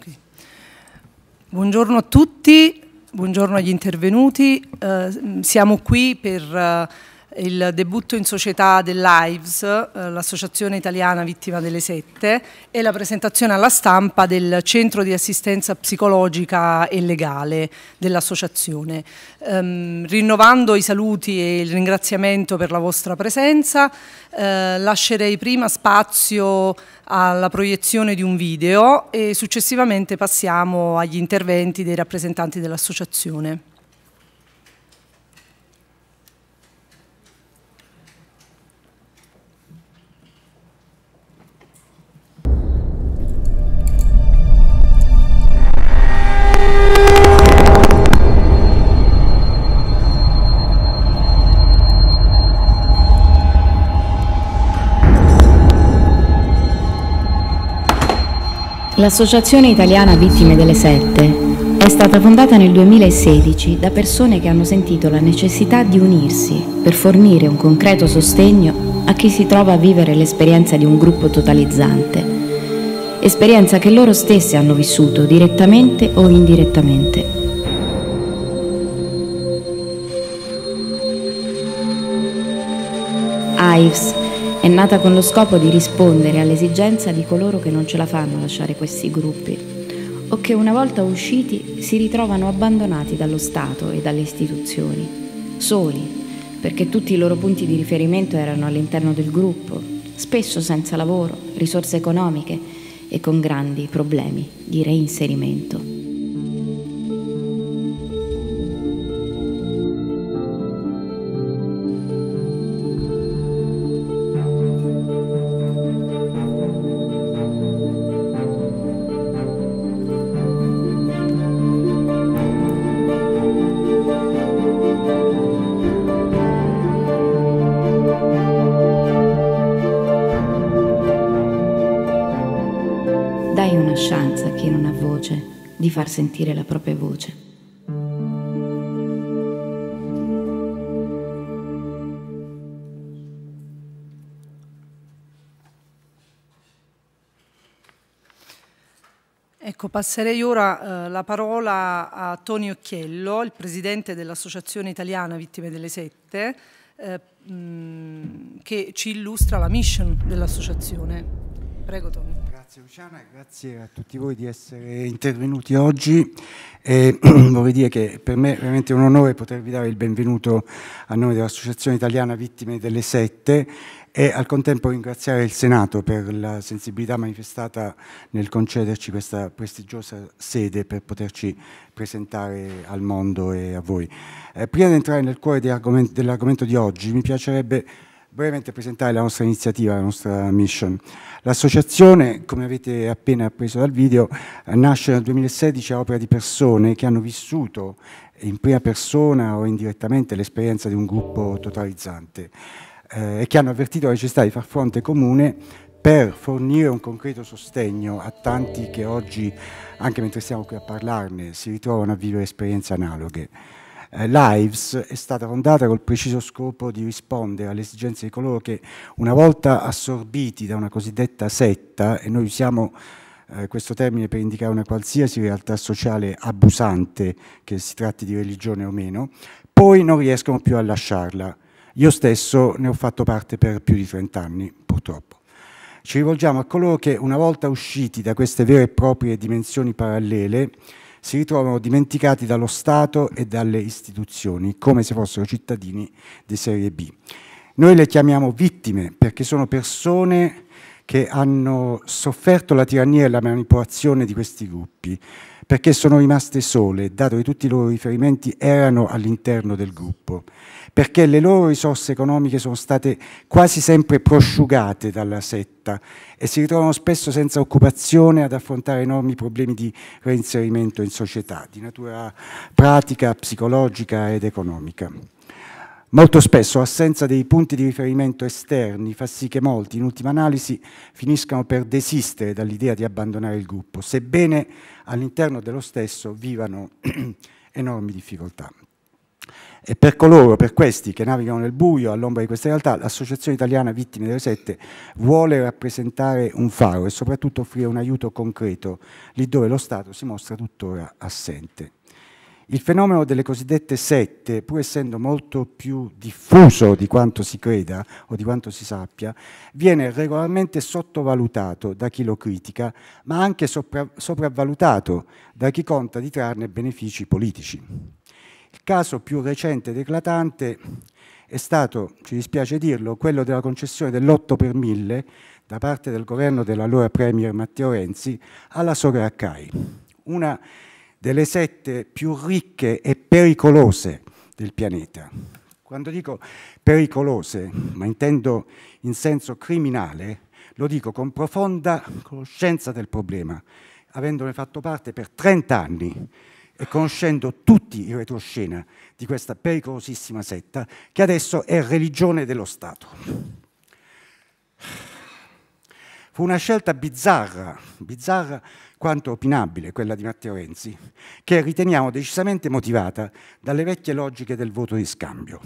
Okay. Buongiorno a tutti, buongiorno agli intervenuti. Eh, siamo qui per... Eh, il debutto in società dell'AIVS, eh, l'Associazione Italiana Vittima delle Sette, e la presentazione alla stampa del Centro di Assistenza Psicologica e Legale dell'Associazione. Ehm, rinnovando i saluti e il ringraziamento per la vostra presenza, eh, lascerei prima spazio alla proiezione di un video e successivamente passiamo agli interventi dei rappresentanti dell'Associazione. L'Associazione Italiana Vittime delle Sette è stata fondata nel 2016 da persone che hanno sentito la necessità di unirsi per fornire un concreto sostegno a chi si trova a vivere l'esperienza di un gruppo totalizzante, esperienza che loro stesse hanno vissuto direttamente o indirettamente. IVES è nata con lo scopo di rispondere all'esigenza di coloro che non ce la fanno lasciare questi gruppi o che una volta usciti si ritrovano abbandonati dallo Stato e dalle istituzioni, soli, perché tutti i loro punti di riferimento erano all'interno del gruppo, spesso senza lavoro, risorse economiche e con grandi problemi di reinserimento. scianza chi non ha voce di far sentire la propria voce. Ecco, passerei ora eh, la parola a Toni Occhiello, il presidente dell'Associazione Italiana Vittime delle Sette, eh, mh, che ci illustra la mission dell'associazione. Prego Toni. Grazie Luciana, grazie a tutti voi di essere intervenuti oggi. E vorrei dire che per me è veramente un onore potervi dare il benvenuto a nome dell'Associazione Italiana Vittime delle Sette e al contempo ringraziare il Senato per la sensibilità manifestata nel concederci questa prestigiosa sede per poterci presentare al mondo e a voi. Eh, prima di entrare nel cuore dell'argomento di oggi, mi piacerebbe brevemente presentare la nostra iniziativa, la nostra mission. L'associazione, come avete appena appreso dal video, nasce nel 2016 a opera di persone che hanno vissuto in prima persona o indirettamente l'esperienza di un gruppo totalizzante eh, e che hanno avvertito la necessità di far fronte comune per fornire un concreto sostegno a tanti che oggi, anche mentre stiamo qui a parlarne, si ritrovano a vivere esperienze analoghe eh, Lives è stata fondata col preciso scopo di rispondere alle esigenze di coloro che una volta assorbiti da una cosiddetta setta, e noi usiamo eh, questo termine per indicare una qualsiasi realtà sociale abusante, che si tratti di religione o meno, poi non riescono più a lasciarla. Io stesso ne ho fatto parte per più di 30 anni, purtroppo. Ci rivolgiamo a coloro che una volta usciti da queste vere e proprie dimensioni parallele, si ritrovano dimenticati dallo Stato e dalle istituzioni, come se fossero cittadini di serie B. Noi le chiamiamo vittime perché sono persone che hanno sofferto la tirannia e la manipolazione di questi gruppi, perché sono rimaste sole, dato che tutti i loro riferimenti erano all'interno del gruppo perché le loro risorse economiche sono state quasi sempre prosciugate dalla setta e si ritrovano spesso senza occupazione ad affrontare enormi problemi di reinserimento in società, di natura pratica, psicologica ed economica. Molto spesso l'assenza dei punti di riferimento esterni fa sì che molti, in ultima analisi, finiscano per desistere dall'idea di abbandonare il gruppo, sebbene all'interno dello stesso vivano enormi difficoltà. E per coloro, per questi che navigano nel buio all'ombra di questa realtà, l'Associazione Italiana Vittime delle Sette vuole rappresentare un faro e soprattutto offrire un aiuto concreto lì dove lo Stato si mostra tuttora assente. Il fenomeno delle cosiddette sette, pur essendo molto più diffuso di quanto si creda o di quanto si sappia, viene regolarmente sottovalutato da chi lo critica, ma anche sopravvalutato da chi conta di trarne benefici politici caso più recente ed eclatante è stato, ci dispiace dirlo, quello della concessione dell'8 per 1000 da parte del governo dell'allora Premier Matteo Renzi alla Sograccai, una delle sette più ricche e pericolose del pianeta. Quando dico pericolose, ma intendo in senso criminale, lo dico con profonda conoscenza del problema, avendone fatto parte per 30 anni e conoscendo tutti i retroscena di questa pericolosissima setta che adesso è religione dello Stato. Fu una scelta bizzarra, bizzarra quanto opinabile quella di Matteo Renzi, che riteniamo decisamente motivata dalle vecchie logiche del voto di scambio.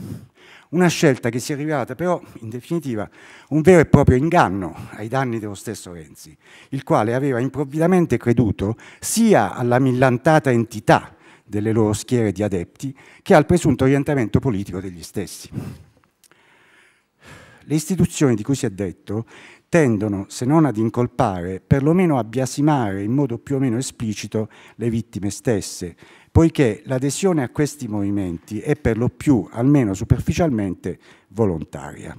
Una scelta che si è rivelata però, in definitiva, un vero e proprio inganno ai danni dello stesso Renzi, il quale aveva improvvidamente creduto sia alla millantata entità delle loro schiere di adepti che al presunto orientamento politico degli stessi. Le istituzioni di cui si è detto tendono, se non ad incolpare, perlomeno a biasimare in modo più o meno esplicito le vittime stesse, poiché l'adesione a questi movimenti è per lo più, almeno superficialmente, volontaria.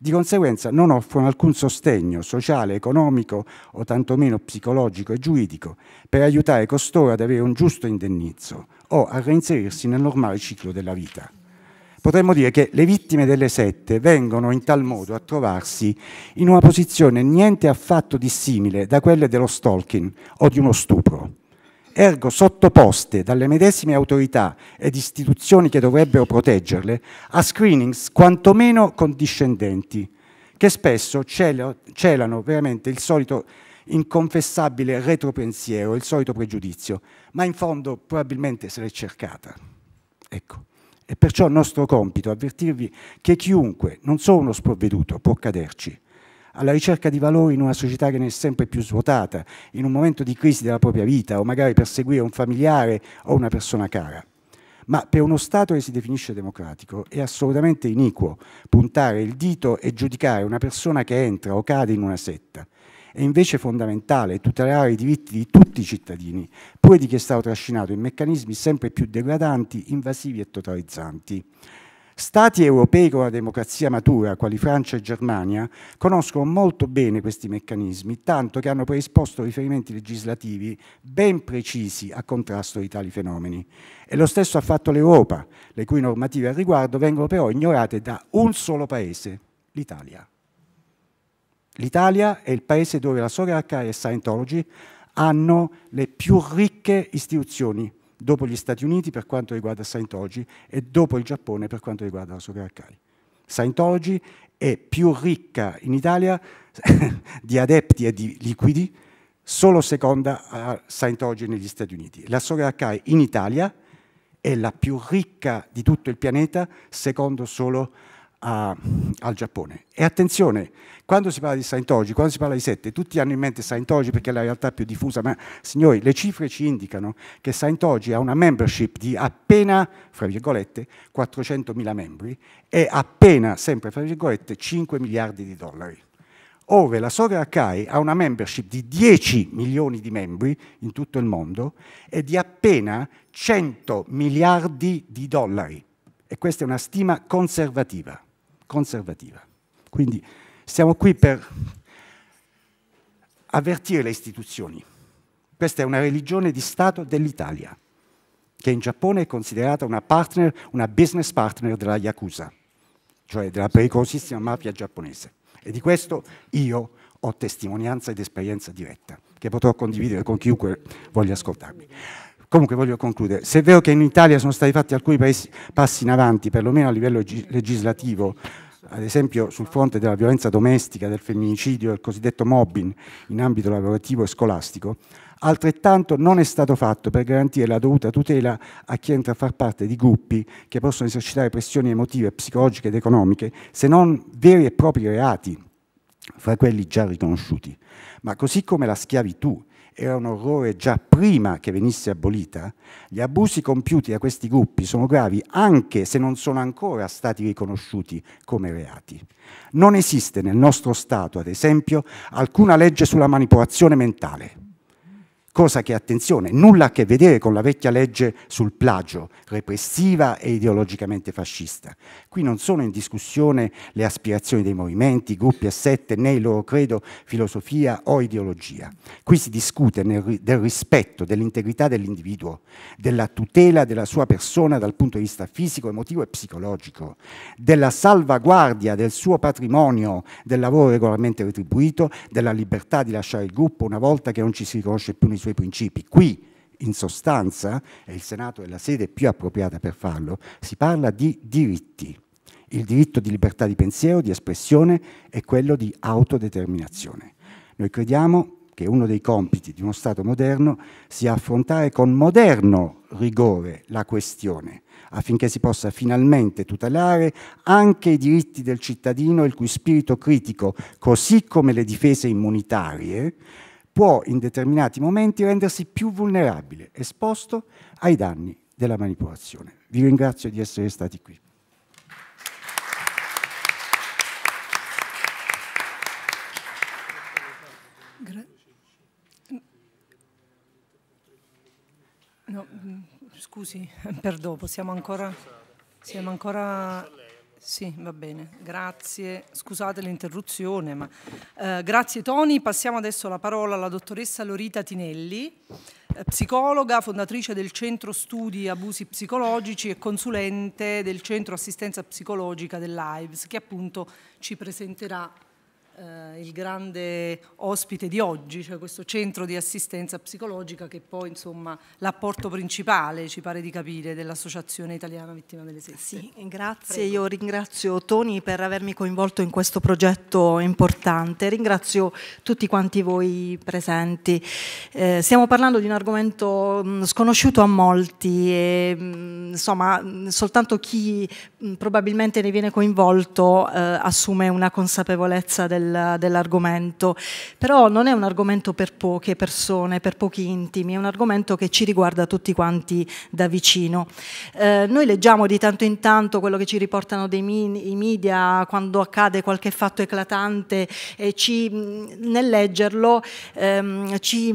Di conseguenza non offrono alcun sostegno sociale, economico o tantomeno psicologico e giuridico per aiutare costoro ad avere un giusto indennizzo o a reinserirsi nel normale ciclo della vita. Potremmo dire che le vittime delle sette vengono in tal modo a trovarsi in una posizione niente affatto dissimile da quelle dello stalking o di uno stupro ergo sottoposte dalle medesime autorità ed istituzioni che dovrebbero proteggerle a screenings quantomeno condiscendenti, che spesso celano veramente il solito inconfessabile retropensiero, il solito pregiudizio, ma in fondo probabilmente se l'è cercata. Ecco. È perciò nostro compito avvertirvi che chiunque, non solo uno sprovveduto, può caderci, alla ricerca di valori in una società che ne è sempre più svuotata, in un momento di crisi della propria vita o magari per seguire un familiare o una persona cara. Ma per uno Stato che si definisce democratico è assolutamente iniquo puntare il dito e giudicare una persona che entra o cade in una setta. È invece fondamentale tutelare i diritti di tutti i cittadini, pure di chi è stato trascinato in meccanismi sempre più degradanti, invasivi e totalizzanti. Stati europei con la democrazia matura, quali Francia e Germania, conoscono molto bene questi meccanismi, tanto che hanno predisposto riferimenti legislativi ben precisi a contrasto di tali fenomeni. E lo stesso ha fatto l'Europa, le cui normative al riguardo vengono però ignorate da un solo paese, l'Italia. L'Italia è il paese dove la Soracca e Scientology hanno le più ricche istituzioni dopo gli Stati Uniti per quanto riguarda Scientology e dopo il Giappone per quanto riguarda la Sugar Arcai. Scientology è più ricca in Italia di adepti e di liquidi, solo seconda a Scientology negli Stati Uniti. La Sugar Arcai in Italia è la più ricca di tutto il pianeta, secondo solo a a, al Giappone. E attenzione, quando si parla di Scientology, quando si parla di sette, tutti hanno in mente Scientology perché è la realtà più diffusa, ma signori, le cifre ci indicano che Scientology ha una membership di appena, fra virgolette, 400.000 membri e appena, sempre fra virgolette, 5 miliardi di dollari. Ove la Soga Akai ha una membership di 10 milioni di membri in tutto il mondo e di appena 100 miliardi di dollari. E questa è una stima conservativa conservativa. Quindi siamo qui per avvertire le istituzioni. Questa è una religione di Stato dell'Italia, che in Giappone è considerata una, partner, una business partner della Yakuza, cioè della pericolosissima mafia giapponese. E di questo io ho testimonianza ed esperienza diretta, che potrò condividere con chiunque voglia ascoltarmi. Comunque voglio concludere, se è vero che in Italia sono stati fatti alcuni paesi, passi in avanti, perlomeno a livello legislativo, ad esempio sul fronte della violenza domestica, del femminicidio, del cosiddetto mobbing in ambito lavorativo e scolastico, altrettanto non è stato fatto per garantire la dovuta tutela a chi entra a far parte di gruppi che possono esercitare pressioni emotive, psicologiche ed economiche, se non veri e propri reati fra quelli già riconosciuti. Ma così come la schiavitù era un orrore già prima che venisse abolita, gli abusi compiuti da questi gruppi sono gravi anche se non sono ancora stati riconosciuti come reati. Non esiste nel nostro Stato, ad esempio, alcuna legge sulla manipolazione mentale, cosa che, attenzione, nulla a che vedere con la vecchia legge sul plagio, repressiva e ideologicamente fascista. Qui non sono in discussione le aspirazioni dei movimenti, gruppi e sette, né il loro credo, filosofia o ideologia. Qui si discute nel, del rispetto dell'integrità dell'individuo, della tutela della sua persona dal punto di vista fisico, emotivo e psicologico, della salvaguardia del suo patrimonio, del lavoro regolarmente retribuito, della libertà di lasciare il gruppo una volta che non ci si riconosce più nei suoi principi. Qui in sostanza, e il Senato è la sede più appropriata per farlo, si parla di diritti il diritto di libertà di pensiero, di espressione e quello di autodeterminazione. Noi crediamo che uno dei compiti di uno Stato moderno sia affrontare con moderno rigore la questione, affinché si possa finalmente tutelare anche i diritti del cittadino il cui spirito critico, così come le difese immunitarie, può in determinati momenti rendersi più vulnerabile, esposto ai danni della manipolazione. Vi ringrazio di essere stati qui. No, mm, scusi, dopo, siamo ancora... Siamo ancora... Sì, va bene, grazie. Scusate l'interruzione, ma... Eh, grazie Toni, passiamo adesso la parola alla dottoressa Lorita Tinelli, eh, psicologa, fondatrice del Centro Studi Abusi Psicologici e consulente del Centro Assistenza Psicologica dell'AIVS, che appunto ci presenterà eh, il grande ospite di oggi, cioè questo centro di assistenza psicologica che poi insomma l'apporto principale, ci pare di capire, dell'Associazione Italiana Vittima delle Sette. Sì, grazie, Prego. io ringrazio Toni per avermi coinvolto in questo progetto importante, ringrazio tutti quanti voi presenti. Eh, stiamo parlando di un argomento mh, mm, sconosciuto a molti e mh, mm, insomma mh, mm, soltanto chi probabilmente ne viene coinvolto eh, assume una consapevolezza del del, dell'argomento, però non è un argomento per poche persone, per pochi intimi, è un argomento che ci riguarda tutti quanti da vicino. Eh, noi leggiamo di tanto in tanto quello che ci riportano dei i media quando accade qualche fatto eclatante e ci, nel leggerlo ehm, ci,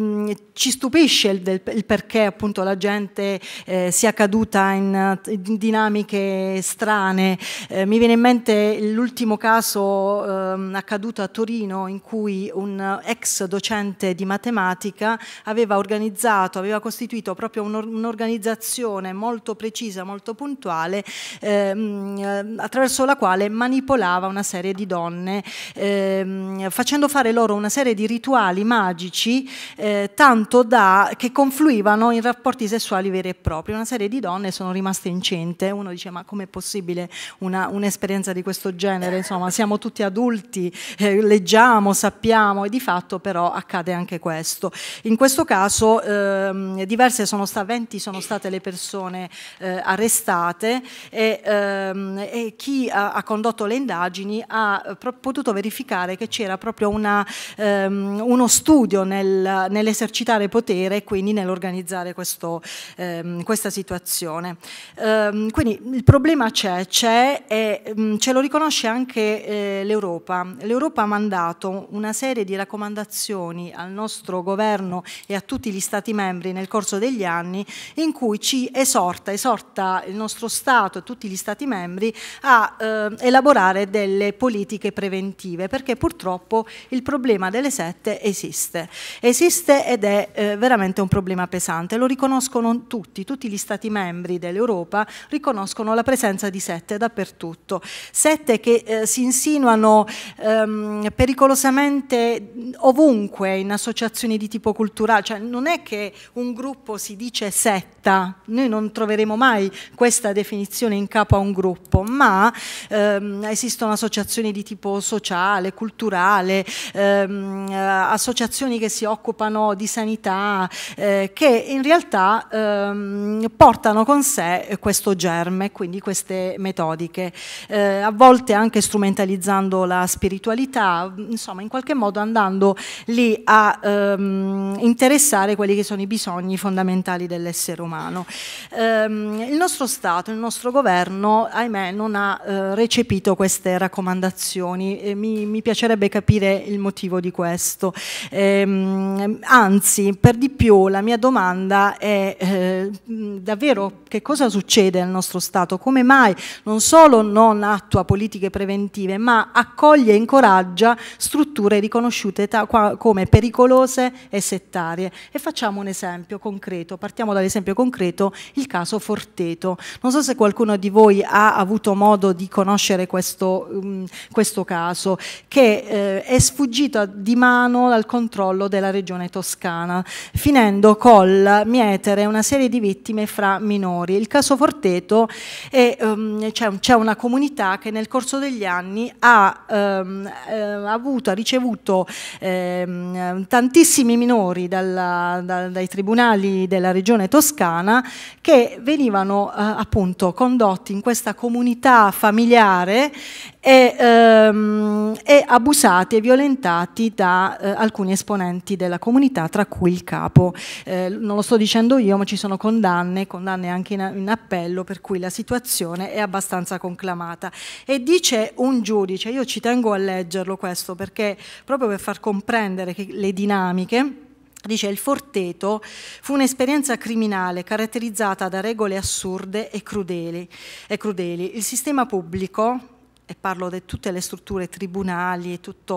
ci, stupisce il, del, il, perché appunto la gente eh, sia caduta in, in dinamiche strane. Eh, mi viene in mente l'ultimo caso ehm, accaduto a Torino in cui un ex docente di matematica aveva organizzato, aveva costituito proprio un'organizzazione molto precisa, molto puntuale, ehm, attraverso la quale manipolava una serie di donne, ehm, facendo fare loro una serie di rituali magici, eh, tanto da che confluivano in rapporti sessuali veri e propri. Una serie di donne sono rimaste incinte. Uno dice: Ma com'è possibile un'esperienza di questo genere? Insomma, siamo tutti adulti, eh, leggiamo, sappiamo e di fatto però accade anche questo. In questo caso ehm, diverse sono, sta, 20 sono state le persone eh, arrestate e, ehm, e chi ha, ha, condotto le indagini ha eh, potuto verificare che c'era proprio una, ehm, uno studio nel, nell'esercitare potere e quindi nell'organizzare ehm, questa situazione. Ehm, quindi il problema c'è, c'è e mm, ce lo riconosce anche eh, l'Europa. L'Europa ha mandato una serie di raccomandazioni al nostro governo e a tutti gli Stati membri nel corso degli anni in cui ci esorta, esorta il nostro Stato e tutti gli Stati membri a eh, elaborare delle politiche preventive perché purtroppo il problema delle sette esiste, esiste ed è eh, veramente un problema pesante, lo riconoscono tutti, tutti gli Stati membri dell'Europa riconoscono la presenza di sette dappertutto, sette che eh, si insinuano ehm, Ehm, pericolosamente ovunque in associazioni di tipo culturale, cioè non è che un gruppo si dice setta, noi non troveremo mai questa definizione in capo a un gruppo, ma ehm, esistono associazioni di tipo sociale, culturale, ehm, associazioni che si occupano di sanità, eh, che in realtà ehm, portano con sé questo germe, quindi queste metodiche, eh, a volte anche strumentalizzando la spiritualità comunità, insomma in qualche modo andando lì a ehm, interessare quelli che sono i bisogni fondamentali dell'essere umano. Ehm, il nostro Stato, il nostro governo, ahimè, non ha eh, recepito queste raccomandazioni e mi, mi, piacerebbe capire il motivo di questo. Ehm, anzi, per di più la mia domanda è eh, davvero che cosa succede al nostro Stato, come mai non solo non attua politiche preventive, ma accoglie e incoraggia avvantaggia strutture riconosciute come pericolose e settarie. E facciamo un esempio concreto, partiamo dall'esempio concreto, il caso Forteto. Non so se qualcuno di voi ha avuto modo di conoscere questo, um, questo caso, che eh, è sfuggito di mano dal controllo della regione toscana, finendo col mietere una serie di vittime fra minori. Il caso Forteto um, c'è, una comunità che nel corso degli anni ha um, Ehm, ha avuto, ha ricevuto ehm, tantissimi minori dalla, da, dai tribunali della regione toscana che venivano eh, appunto condotti in questa comunità familiare e, ehm, e abusati e violentati da eh, alcuni esponenti della comunità, tra cui il capo. Eh, non lo sto dicendo io, ma ci sono condanne, condanne anche in, in, appello, per cui la situazione è abbastanza conclamata. E dice un giudice, io ci tengo a leggere, leggerlo questo perché proprio per far comprendere le dinamiche Dice il Forteto fu un'esperienza criminale caratterizzata da regole assurde e crudeli. e crudeli. Il sistema pubblico, e parlo di tutte le strutture tribunali, e tutte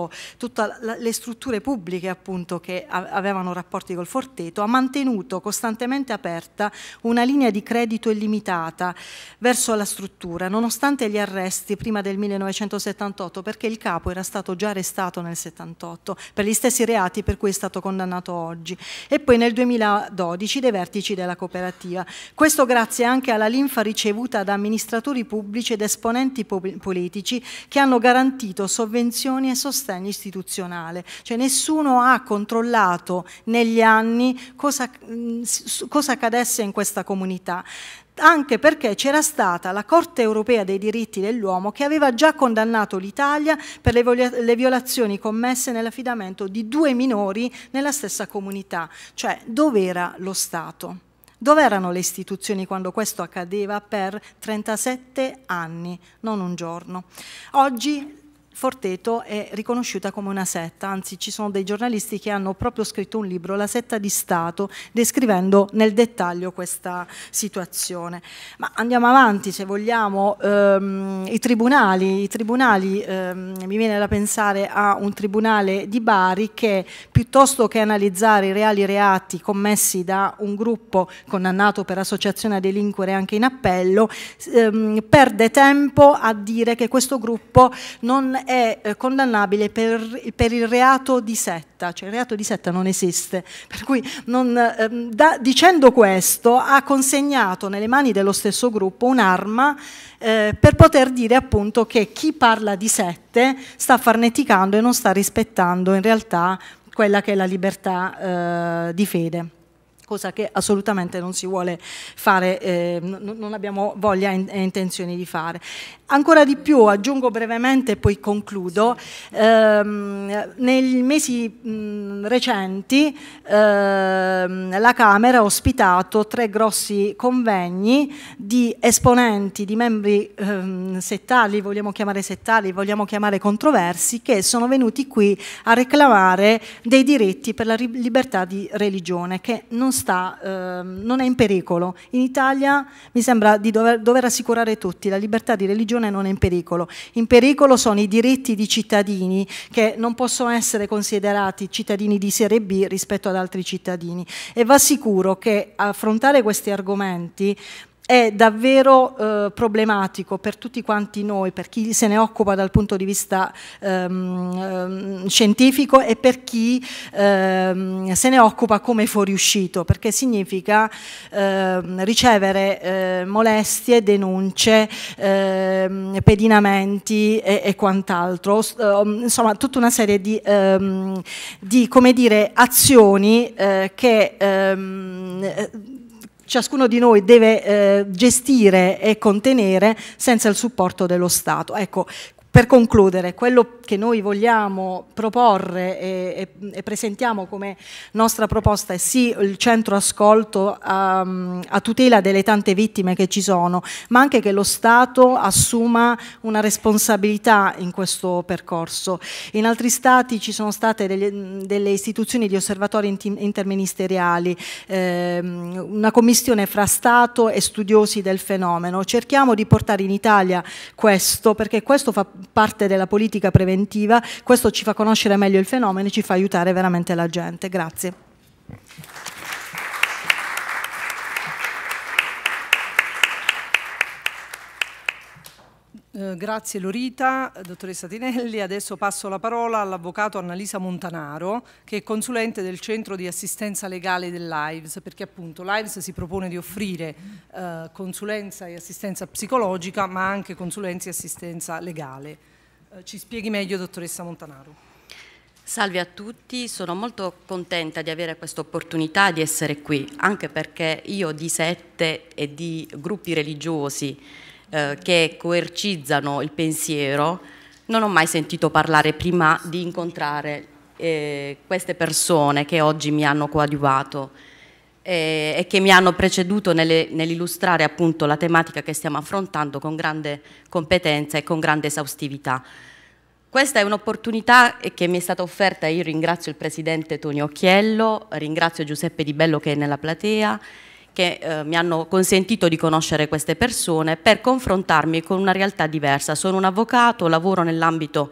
le strutture pubbliche appunto che avevano rapporti col Forteto, ha mantenuto costantemente aperta una linea di credito illimitata verso la struttura, nonostante gli arresti prima del 1978, perché il capo era stato già arrestato nel 78 per gli stessi reati per cui è stato condannato oggi, e poi nel 2012 dei vertici della cooperativa. Questo grazie anche alla linfa ricevuta da amministratori pubblici ed esponenti politici politici che hanno garantito sovvenzioni e sostegno istituzionale. Cioè nessuno ha controllato negli anni cosa, mm, cosa cadesse in questa comunità anche perché c'era stata la Corte europea dei diritti dell'uomo che aveva già condannato l'Italia per le violazioni commesse nell'affidamento di due minori nella stessa comunità, cioè dove era lo Stato. Dove erano le istituzioni quando questo accadeva per 37 anni, non un giorno? Oggi Forteto è riconosciuta come una setta, anzi ci sono dei giornalisti che hanno proprio scritto un libro, La setta di Stato, descrivendo nel dettaglio questa situazione. Ma andiamo avanti, se vogliamo, ehm, i tribunali, i tribunali ehm, mi viene da pensare a un tribunale di Bari che piuttosto che analizzare i reali reati commessi da un gruppo condannato per associazione a delinquere anche in appello, ehm, perde tempo a dire che questo gruppo non è eh, condannabile per, per, il reato di setta, cioè il reato di setta non esiste, per cui non, ehm, da, dicendo questo ha consegnato nelle mani dello stesso gruppo un'arma eh, per poter dire appunto che chi parla di sette sta farneticando e non sta rispettando in realtà quella che è la libertà eh, di fede cosa che assolutamente non si vuole fare, eh, non abbiamo voglia e intenzioni di fare. Ancora di più, aggiungo brevemente e poi concludo, ehm, nei mesi mh, recenti ehm, la Camera ha ospitato tre grossi convegni di esponenti, di membri ehm, settali, vogliamo chiamare settali, vogliamo chiamare controversi, che sono venuti qui a reclamare dei diritti per la libertà di religione, che non, sta, ehm, non è in pericolo. In Italia mi sembra di dover, dover assicurare tutti la libertà di religione Costituzione non è in pericolo. In pericolo sono i diritti di cittadini che non possono essere considerati cittadini di serie B rispetto ad altri cittadini. E va sicuro che affrontare questi argomenti è davvero eh, problematico per tutti quanti noi, per chi se ne occupa dal punto di vista ehm, ehm scientifico e per chi ehm, se ne occupa come fuoriuscito, perché significa ehm, ricevere eh, molestie, denunce, ehm, pedinamenti e, e quant'altro, ehm, insomma tutta una serie di, di dire, azioni eh, che ciascuno di noi deve eh, gestire e contenere senza il supporto dello Stato. Ecco, per concludere, quello che noi vogliamo proporre e, e, e presentiamo come nostra proposta è sì il centro ascolto a, ehm, a, tutela delle tante vittime che ci sono, ma anche che lo Stato assuma una responsabilità in questo percorso. In altri Stati ci sono state delle, delle istituzioni di osservatori interministeriali, eh, una commissione fra Stato e studiosi del fenomeno. Cerchiamo di portare in Italia questo perché questo fa parte della politica preventiva, questo ci fa conoscere meglio il fenomeno e ci fa aiutare veramente la gente. Grazie. Eh, grazie Lorita, dottoressa Tinelli. Adesso passo la parola all'avvocato Annalisa Montanaro, che è consulente del centro di assistenza legale dell'AIVS, perché appunto l'AIVS si propone di offrire eh, consulenza e assistenza psicologica, ma anche consulenza e assistenza legale. Eh, ci spieghi meglio, dottoressa Montanaro. Salve a tutti, sono molto contenta di avere questa opportunità di essere qui, anche perché io di sette e di gruppi religiosi eh, che coercizzano il pensiero, non ho mai sentito parlare prima di incontrare eh, queste persone che oggi mi hanno coadiuvato eh, e che mi hanno preceduto nell'illustrare appunto la tematica che stiamo affrontando con grande competenza e con grande esaustività. Questa è un'opportunità eh, che mi è stata offerta, io ringrazio il Presidente Tonio Occhiello, ringrazio Giuseppe Di Bello che è nella platea, che eh, mi hanno consentito di conoscere queste persone per confrontarmi con una realtà diversa. Sono un avvocato, lavoro nell'ambito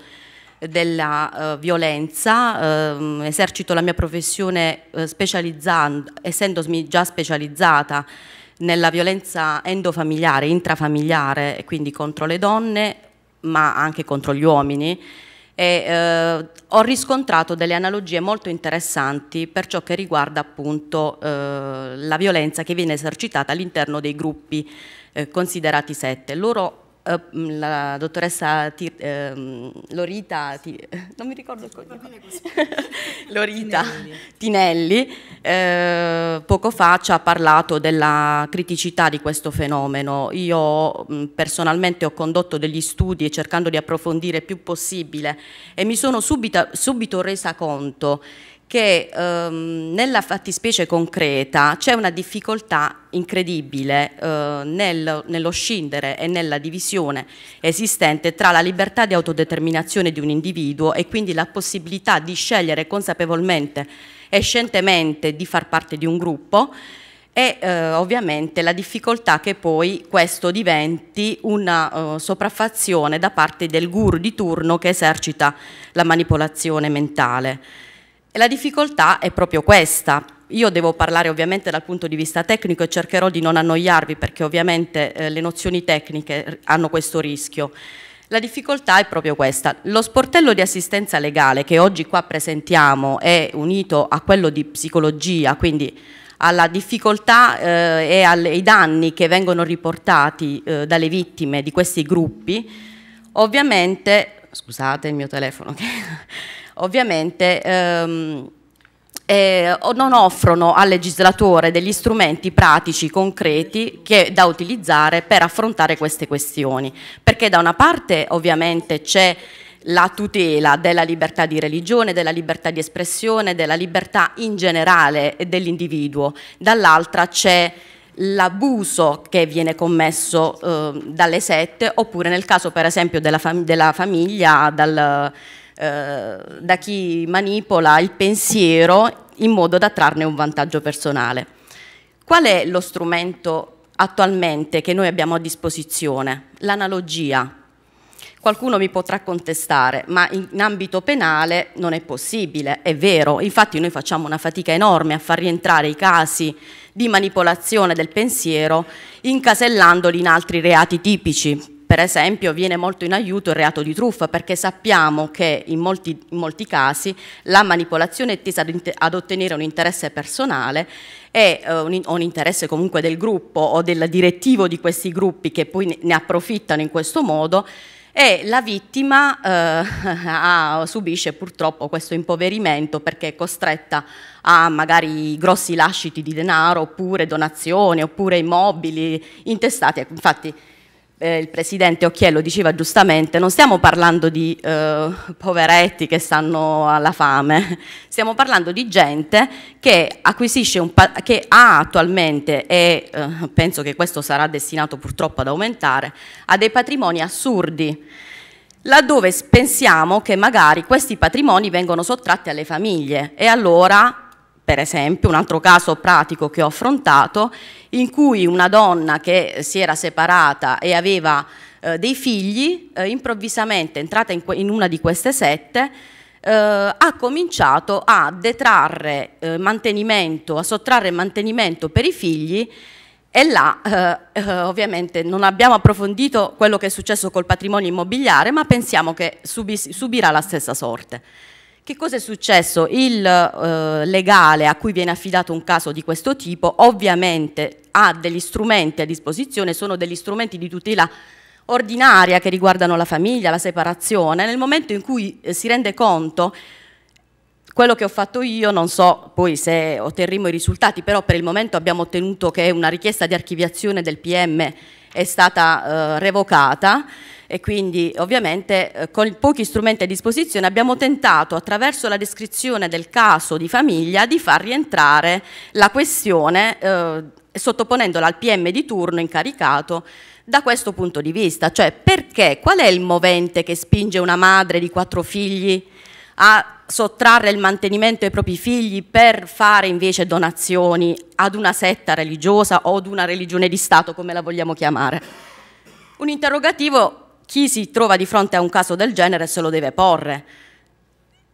della eh, violenza, eh, esercito la mia professione eh, specializzando, essendomi già specializzata nella violenza endofamiliare, intrafamiliare, quindi contro le donne, ma anche contro gli uomini, e eh, ho riscontrato delle analogie molto interessanti per ciò che riguarda appunto eh, la violenza che viene esercitata all'interno dei gruppi eh, considerati sette. Loro eh, mm, la dottoressa Tir, uh, ehm, Lorita, ti, non mi ricordo il cognome, Lorita Tinelli, Tinelli eh, poco fa ci ha parlato della criticità di questo fenomeno. Io mh, mm, personalmente ho condotto degli studi cercando di approfondire il più possibile e mi sono subito, subito resa conto che ehm, nella fattispecie concreta c'è una difficoltà incredibile eh, nel, nello scindere e nella divisione esistente tra la libertà di autodeterminazione di un individuo e quindi la possibilità di scegliere consapevolmente e scientemente di far parte di un gruppo e eh, ovviamente la difficoltà che poi questo diventi una eh, sopraffazione da parte del guru di turno che esercita la manipolazione mentale. E la difficoltà è proprio questa. Io devo parlare ovviamente dal punto di vista tecnico e cercherò di non annoiarvi perché ovviamente eh, le nozioni tecniche hanno questo rischio. La difficoltà è proprio questa. Lo sportello di assistenza legale che oggi qua presentiamo è unito a quello di psicologia, quindi alla difficoltà eh, e ai danni che vengono riportati eh, dalle vittime di questi gruppi, ovviamente, scusate il mio telefono che ovviamente ehm, eh, non offrono al legislatore degli strumenti pratici, concreti, che, da utilizzare per affrontare queste questioni. Perché da una parte ovviamente c'è la tutela della libertà di religione, della libertà di espressione, della libertà in generale dell'individuo, dall'altra c'è l'abuso che viene commesso eh, dalle sette oppure nel caso per esempio della, fam della famiglia dal, eh, da chi manipola il pensiero in modo da trarne un vantaggio personale. Qual è lo strumento attualmente che noi abbiamo a disposizione? L'analogia. Qualcuno mi potrà contestare, ma in ambito penale non è possibile, è vero, infatti noi facciamo una fatica enorme a far rientrare i casi di manipolazione del pensiero incasellandoli in altri reati tipici, per esempio viene molto in aiuto il reato di truffa perché sappiamo che in molti, in molti casi la manipolazione è tesa ad, ad ottenere un interesse personale e eh, un, un, interesse comunque del gruppo o del direttivo di questi gruppi che poi ne, approfittano in questo modo e la vittima eh, ha, subisce purtroppo questo impoverimento perché è costretta a magari grossi lasciti di denaro oppure donazioni oppure immobili intestati. Infatti eh, il presidente Occhiello diceva giustamente, non stiamo parlando di eh, poveretti che stanno alla fame, stiamo parlando di gente che, che ha attualmente, e eh, penso che questo sarà destinato purtroppo ad aumentare, ha dei patrimoni assurdi, laddove pensiamo che magari questi patrimoni vengono sottratti alle famiglie e allora per esempio, un altro caso pratico che ho affrontato, in cui una donna che si era separata e aveva eh, dei figli, eh, improvvisamente entrata in, in, una di queste sette, eh, ha cominciato a detrarre eh, mantenimento, a sottrarre mantenimento per i figli e là eh, eh, ovviamente non abbiamo approfondito quello che è successo col patrimonio immobiliare, ma pensiamo che subirà la stessa sorte. Che cosa è successo? Il eh, legale a cui viene affidato un caso di questo tipo ovviamente ha degli strumenti a disposizione, sono degli strumenti di tutela ordinaria che riguardano la famiglia, la separazione, nel momento in cui eh, si rende conto quello che ho fatto io, non so poi se otterremo i risultati, però per il momento abbiamo ottenuto che una richiesta di archiviazione del PM è stata eh, revocata, e quindi ovviamente eh, con pochi strumenti a disposizione abbiamo tentato attraverso la descrizione del caso di famiglia di far rientrare la questione eh, sottoponendola al PM di turno incaricato da questo punto di vista, cioè perché, qual è il movente che spinge una madre di quattro figli a sottrarre il mantenimento ai propri figli per fare invece donazioni ad una setta religiosa o ad una religione di Stato, come la vogliamo chiamare? Un interrogativo chi si trova di fronte a un caso del genere se lo deve porre,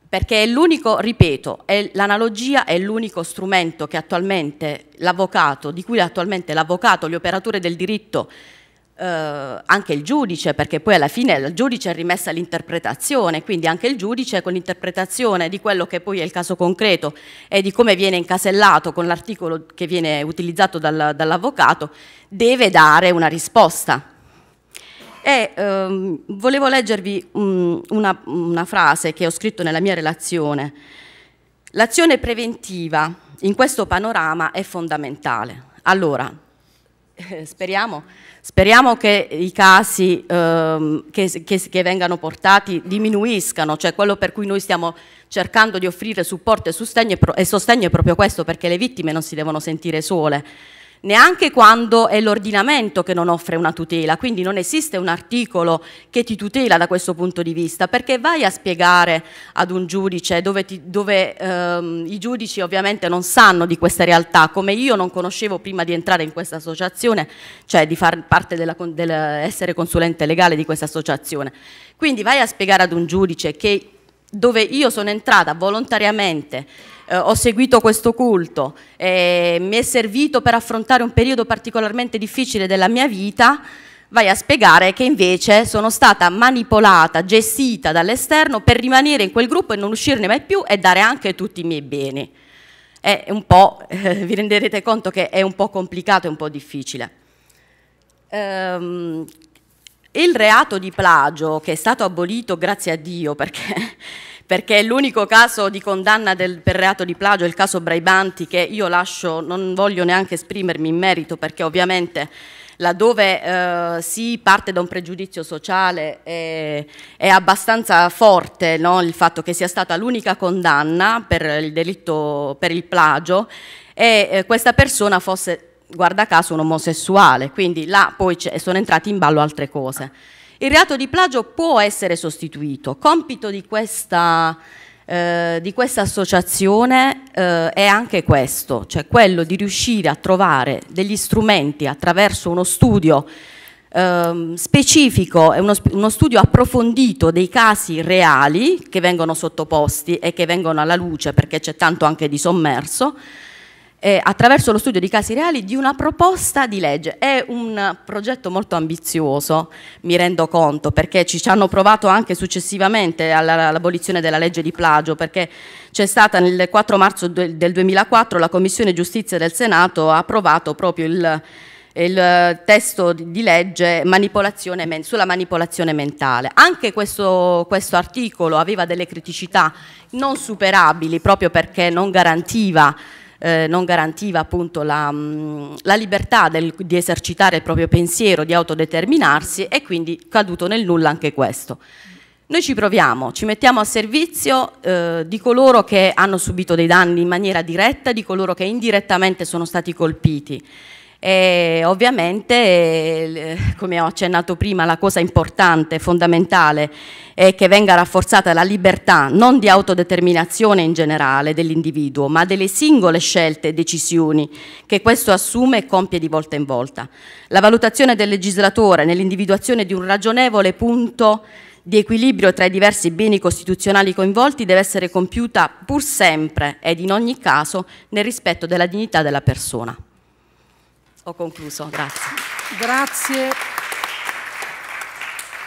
perché è l'unico, ripeto, l'analogia è l'unico strumento che attualmente l'avvocato, di cui attualmente l'avvocato, gli operatori del diritto, eh, anche il giudice, perché poi alla fine il giudice è rimessa all'interpretazione, quindi anche il giudice con l'interpretazione di quello che poi è il caso concreto e di come viene incasellato con l'articolo che viene utilizzato dal, dall'avvocato, deve dare una risposta. E ehm, volevo leggervi un, una, una frase che ho scritto nella mia relazione. L'azione preventiva in questo panorama è fondamentale. Allora, eh, Speriamo, speriamo, che i casi ehm, che, che, che, vengano portati diminuiscano, cioè quello per cui noi stiamo cercando di offrire supporto e sostegno, e sostegno è proprio questo, perché le vittime non si devono sentire sole neanche quando è l'ordinamento che non offre una tutela, quindi non esiste un articolo che ti tutela da questo punto di vista, perché vai a spiegare ad un giudice dove, ti, dove ehm, i giudici ovviamente non sanno di questa realtà, come io non conoscevo prima di entrare in questa associazione, cioè di far parte della, del essere consulente legale di questa associazione. Quindi vai a spiegare ad un giudice che dove io sono entrata volontariamente eh, ho seguito questo culto, eh, mi è servito per affrontare un periodo particolarmente difficile della mia vita, vai a spiegare che invece sono stata manipolata, gestita dall'esterno per rimanere in quel gruppo e non uscirne mai più e dare anche tutti i miei beni. È un po', eh, vi renderete conto che è un po' complicato e un po' difficile. Ehm, il reato di plagio, che è stato abolito grazie a Dio perché perché l'unico caso di condanna del, per reato di plagio è il caso Braibanti che io lascio, non voglio neanche esprimermi in merito perché ovviamente laddove eh, si parte da un pregiudizio sociale è, è abbastanza forte no? il fatto che sia stata l'unica condanna per il delitto, per il plagio e eh, questa persona fosse, guarda caso, un omosessuale, quindi là poi sono entrate in ballo altre cose. Il reato di plagio può essere sostituito. Compito di questa, eh, di questa associazione eh, è anche questo, cioè quello di riuscire a trovare degli strumenti attraverso uno studio ehm, specifico e uno, uno studio approfondito dei casi reali che vengono sottoposti e che vengono alla luce perché c'è tanto anche di sommerso, eh, attraverso lo studio di casi reali di una proposta di legge. È un progetto molto ambizioso, mi rendo conto, perché ci hanno provato anche successivamente all'abolizione della legge di plagio, perché c'è stata nel 4 marzo del 2004 la Commissione Giustizia del Senato ha approvato proprio il, il testo di legge manipolazione, sulla manipolazione mentale. Anche questo, questo articolo aveva delle criticità non superabili proprio perché non garantiva eh, non garantiva appunto la, mm, la libertà del, di esercitare il proprio pensiero, di autodeterminarsi e quindi caduto nel nulla anche questo. Noi ci proviamo, ci mettiamo a servizio eh, di coloro che hanno subito dei danni in maniera diretta, di coloro che indirettamente sono stati colpiti. E ovviamente, come ho accennato prima, la cosa importante, fondamentale, è che venga rafforzata la libertà non di autodeterminazione in generale dell'individuo, ma delle singole scelte e decisioni che questo assume e compie di volta in volta. La valutazione del legislatore nell'individuazione di un ragionevole punto di equilibrio tra i diversi beni costituzionali coinvolti deve essere compiuta pur sempre ed in ogni caso nel rispetto della dignità della persona ho concluso, grazie. Grazie.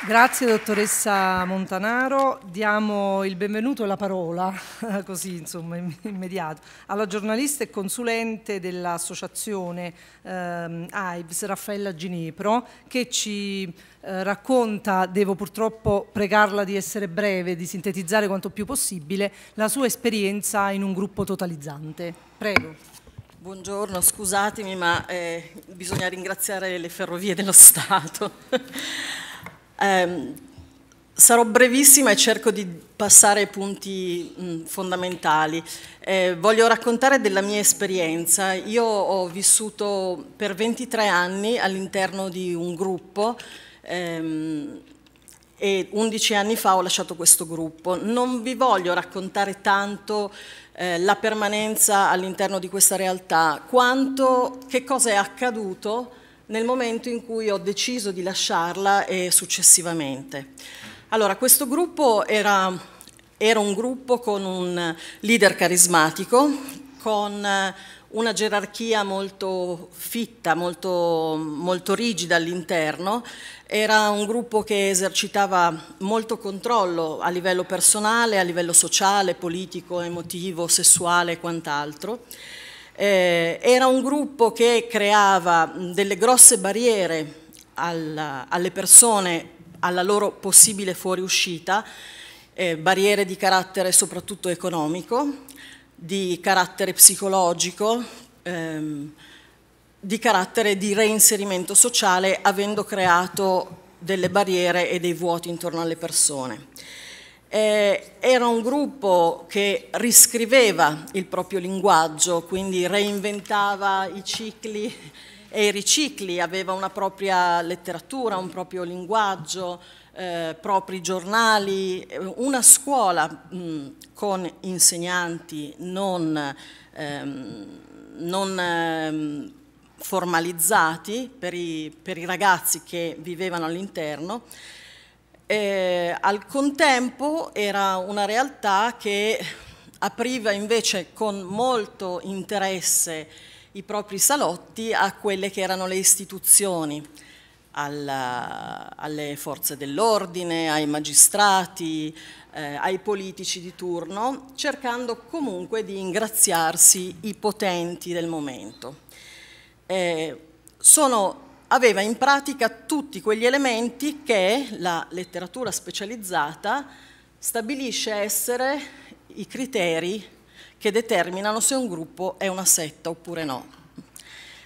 Grazie dottoressa Montanaro, diamo il benvenuto e la parola, così insomma immediato, alla giornalista e consulente dell'associazione ehm, AIBS, Raffaella Ginepro, che ci eh, racconta, devo purtroppo pregarla di essere breve, di sintetizzare quanto più possibile, la sua esperienza in un gruppo totalizzante. Prego. Buongiorno, scusatemi ma eh, bisogna ringraziare le ferrovie dello Stato. eh, sarò brevissima e cerco di passare ai punti mh, fondamentali. Eh, voglio raccontare della mia esperienza. Io ho vissuto per 23 anni all'interno di un gruppo ehm, e 11 anni fa ho lasciato questo gruppo. Non vi voglio raccontare tanto eh, la permanenza all'interno di questa realtà, quanto che cosa è accaduto nel momento in cui ho deciso di lasciarla e successivamente. Allora, questo gruppo era, era un gruppo con un leader carismatico, con eh, una gerarchia molto fitta, molto, molto rigida all'interno. Era un gruppo che esercitava molto controllo a livello personale, a livello sociale, politico, emotivo, sessuale e quant'altro. Eh, era un gruppo che creava delle grosse barriere alla, alle persone, alla loro possibile fuoriuscita, eh, barriere di carattere soprattutto economico, di carattere psicologico, ehm, di carattere di reinserimento sociale, avendo creato delle barriere e dei vuoti intorno alle persone. Eh, era un gruppo che riscriveva il proprio linguaggio, quindi reinventava i cicli e i ricicli, aveva una propria letteratura, un proprio linguaggio, eh, propri giornali, eh, una scuola mh, con insegnanti non, ehm, non ehm, formalizzati per i, per i, ragazzi che vivevano all'interno. Eh, al contempo era una realtà che apriva invece con molto interesse i propri salotti a quelle che erano le istituzioni alla, alle forze dell'ordine, ai magistrati, eh, ai politici di turno, cercando comunque di ingraziarsi i potenti del momento. Eh, sono, aveva in pratica tutti quegli elementi che la letteratura specializzata stabilisce essere i criteri che determinano se un gruppo è una setta oppure no.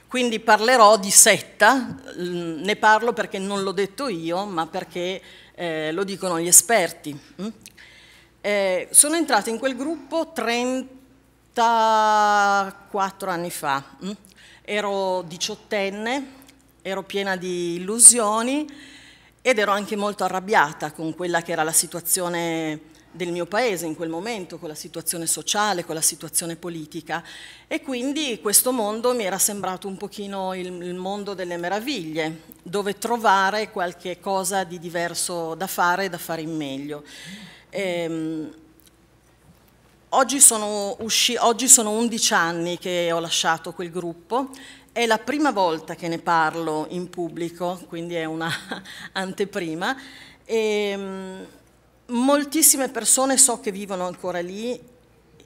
Quindi parlerò di setta, ne parlo perché non l'ho detto io, ma perché eh, lo dicono gli esperti. Mm? Eh, sono entrata in quel gruppo 34 anni fa, mm? ero diciottenne, ero piena di illusioni ed ero anche molto arrabbiata con quella che era la situazione del mio paese in quel momento, con la situazione sociale, con la situazione politica e quindi questo mondo mi era sembrato un pochino il, il mondo delle meraviglie, dove trovare qualche cosa di diverso da fare e da fare in meglio. E, ehm, oggi, sono oggi sono 11 anni che ho lasciato quel gruppo è la prima volta che ne parlo in pubblico, quindi è una anteprima. E, ehm, moltissime persone so che vivono ancora lì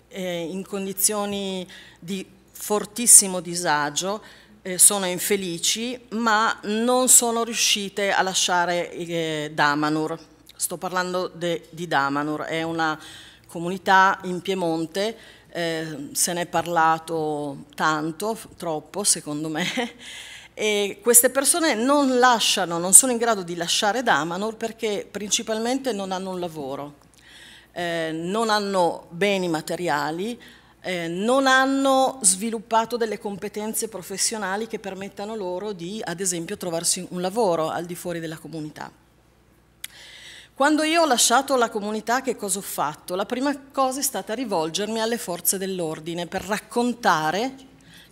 eh, in condizioni di fortissimo disagio, eh, sono infelici, ma non sono riuscite a lasciare eh, Damanur. Sto parlando de, di Damanur, è una comunità in Piemonte eh, se ne è parlato tanto, troppo secondo me, e queste persone non lasciano, non sono in grado di lasciare Damanor perché principalmente non hanno un lavoro, eh, non hanno beni materiali, eh, non hanno sviluppato delle competenze professionali che permettano loro di, ad esempio, trovarsi un lavoro al di fuori della comunità. Quando io ho lasciato la comunità che cosa ho fatto? La prima cosa è stata rivolgermi alle forze dell'ordine per raccontare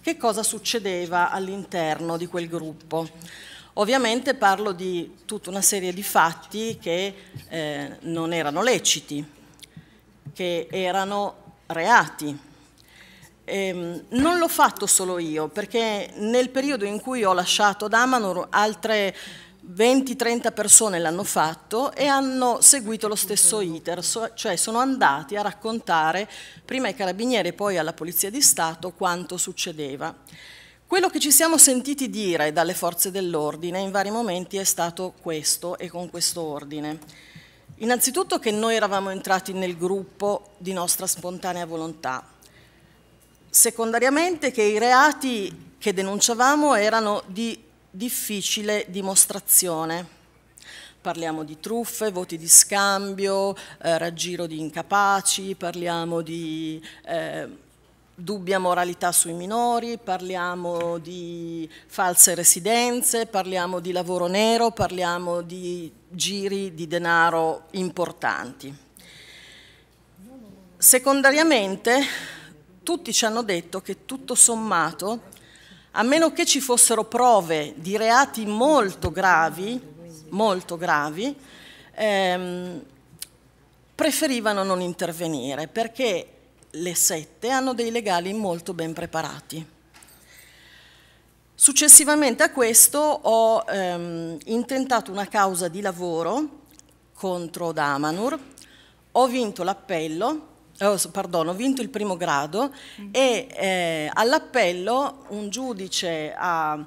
che cosa succedeva all'interno di quel gruppo. Ovviamente parlo di tutta una serie di fatti che eh, non erano leciti, che erano reati. Eh, non l'ho fatto solo io, perché nel periodo in cui ho lasciato Damanur altre 20-30 persone l'hanno fatto e hanno seguito lo stesso iter, cioè sono andati a raccontare prima ai carabinieri e poi alla Polizia di Stato quanto succedeva. Quello che ci siamo sentiti dire dalle forze dell'ordine in vari momenti è stato questo e con questo ordine. Innanzitutto che noi eravamo entrati nel gruppo di nostra spontanea volontà. Secondariamente che i reati che denunciavamo erano di difficile dimostrazione. Parliamo di truffe, voti di scambio, eh, raggiro di incapaci, parliamo di eh, dubbia moralità sui minori, parliamo di false residenze, parliamo di lavoro nero, parliamo di giri di denaro importanti. Secondariamente, tutti ci hanno detto che tutto sommato a meno che ci fossero prove di reati molto gravi, molto gravi ehm, preferivano non intervenire perché le sette hanno dei legali molto ben preparati. Successivamente a questo ho ehm, intentato una causa di lavoro contro Damanur, ho vinto l'appello eh, oh, perdono, ho vinto il primo grado mm-hmm. e eh, all'appello un giudice ha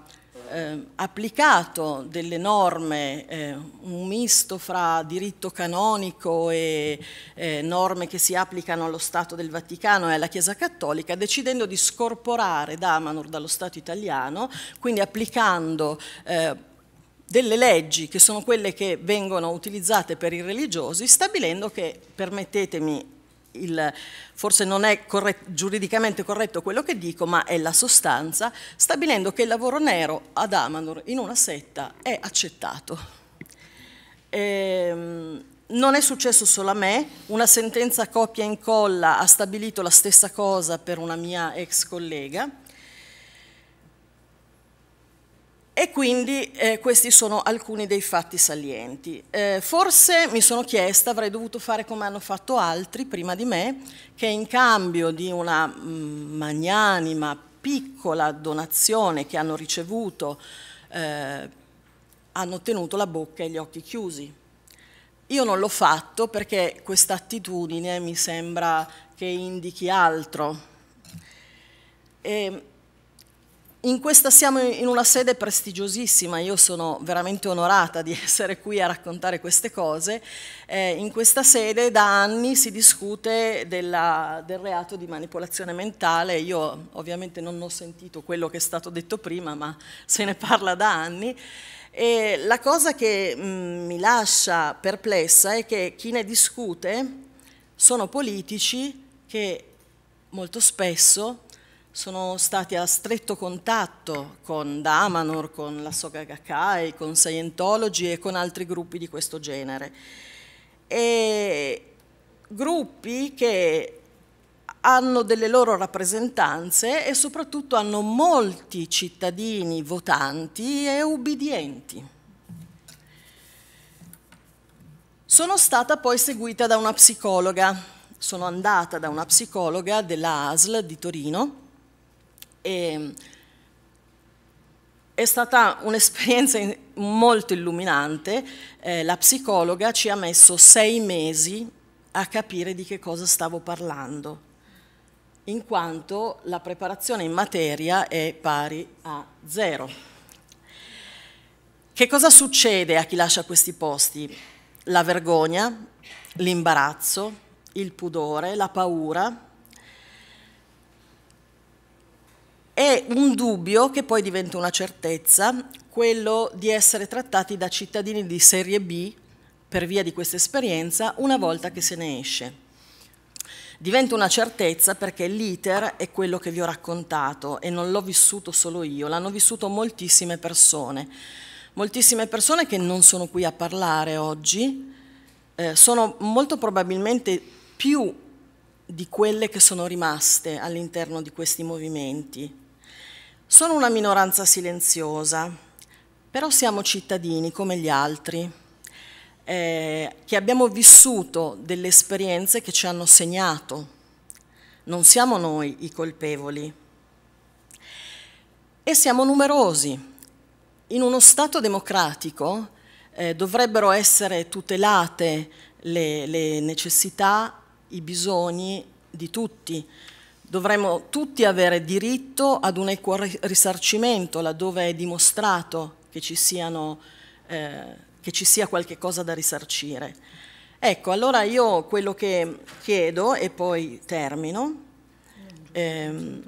eh, applicato delle norme, eh, un misto fra diritto canonico e eh, norme che si applicano allo Stato del Vaticano e alla Chiesa Cattolica, decidendo di scorporare Damanur dallo Stato italiano, quindi applicando eh, delle leggi che sono quelle che vengono utilizzate per i religiosi, stabilendo che, permettetemi il, forse non è corret, giuridicamente corretto quello che dico, ma è la sostanza, stabilendo che il lavoro nero ad Amanor in una setta è accettato. Ehm, non è successo solo a me, una sentenza copia e incolla ha stabilito la stessa cosa per una mia ex collega E quindi eh, questi sono alcuni dei fatti salienti. Eh, forse mi sono chiesta, avrei dovuto fare come hanno fatto altri prima di me, che in cambio di una mm, magnanima piccola donazione che hanno ricevuto, eh, hanno tenuto la bocca e gli occhi chiusi. Io non l'ho fatto perché questa attitudine mi sembra che indichi altro. E, ehm, in questa siamo in una sede prestigiosissima, io sono veramente onorata di essere qui a raccontare queste cose. Eh, in questa sede da anni si discute della, del reato di manipolazione mentale, io ovviamente non ho sentito quello che è stato detto prima, ma se ne parla da anni. E la cosa che mh, mm, mi lascia perplessa è che chi ne discute sono politici che molto spesso sono stati a stretto contatto con Damanor, con la Soga Gakkai, con Scientology e con altri gruppi di questo genere. E gruppi che hanno delle loro rappresentanze e soprattutto hanno molti cittadini votanti e ubbidienti. Sono stata poi seguita da una psicologa, sono andata da una psicologa della ASL di Torino e, ehm, è stata un'esperienza molto illuminante, eh, la psicologa ci ha messo sei mesi a capire di che cosa stavo parlando, in quanto la preparazione in materia è pari a zero. Che cosa succede a chi lascia questi posti? La vergogna, l'imbarazzo, il pudore, la paura, è un dubbio che poi diventa una certezza, quello di essere trattati da cittadini di serie B per via di questa esperienza una volta che se ne esce. Diventa una certezza perché l'iter è quello che vi ho raccontato e non l'ho vissuto solo io, l'hanno vissuto moltissime persone, moltissime persone che non sono qui a parlare oggi, eh, sono molto probabilmente più di quelle che sono rimaste all'interno di questi movimenti, sono una minoranza silenziosa, però siamo cittadini come gli altri, eh, che abbiamo vissuto delle esperienze che ci hanno segnato. Non siamo noi i colpevoli. E siamo numerosi. In uno Stato democratico eh, dovrebbero essere tutelate le, le necessità, i bisogni di tutti dovremmo tutti avere diritto ad un equo risarcimento laddove è dimostrato che ci, siano, eh, che ci sia qualche cosa da risarcire. Ecco, allora io quello che chiedo, e poi termino, ehm,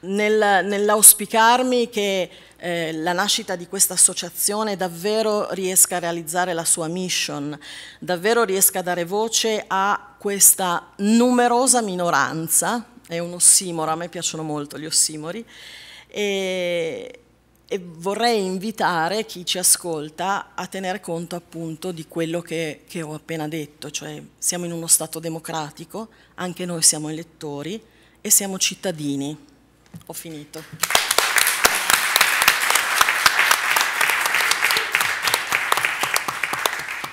nel, nell'auspicarmi che eh, la nascita di questa associazione davvero riesca a realizzare la sua mission, davvero riesca a dare voce a questa numerosa minoranza è un ossimoro, a me piacciono molto gli ossimori, e, e vorrei invitare chi ci ascolta a tener conto appunto di quello che, che, ho appena detto, cioè siamo in uno Stato democratico, anche noi siamo elettori e siamo cittadini. Ho finito.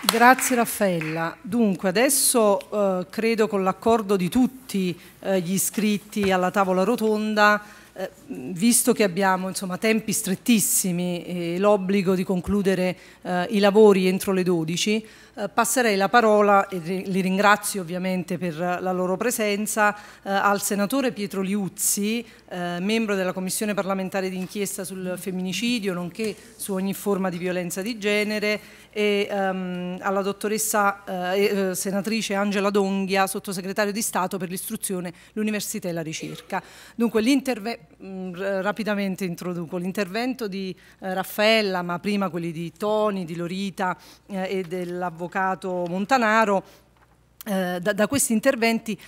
Grazie Raffaella. Dunque, adesso eh, credo con l'accordo di tutti eh, gli iscritti alla tavola rotonda eh, visto che abbiamo insomma, tempi strettissimi e l'obbligo di concludere eh, i lavori entro le 12, eh, passerei la parola, e li ringrazio ovviamente per la loro presenza, eh, al senatore Pietro Liuzzi, eh, membro della Commissione parlamentare d'inchiesta sul femminicidio, nonché su ogni forma di violenza di genere, e ehm, alla dottoressa eh, senatrice Angela Donghia, sottosegretario di Stato per l'istruzione, l'università e la ricerca. Dunque l'intervento Mm, rapidamente introduco, l'intervento di eh, Raffaella, ma prima quelli di Toni, di Lorita eh, e dell'avvocato Montanaro, eh, da, da, questi interventi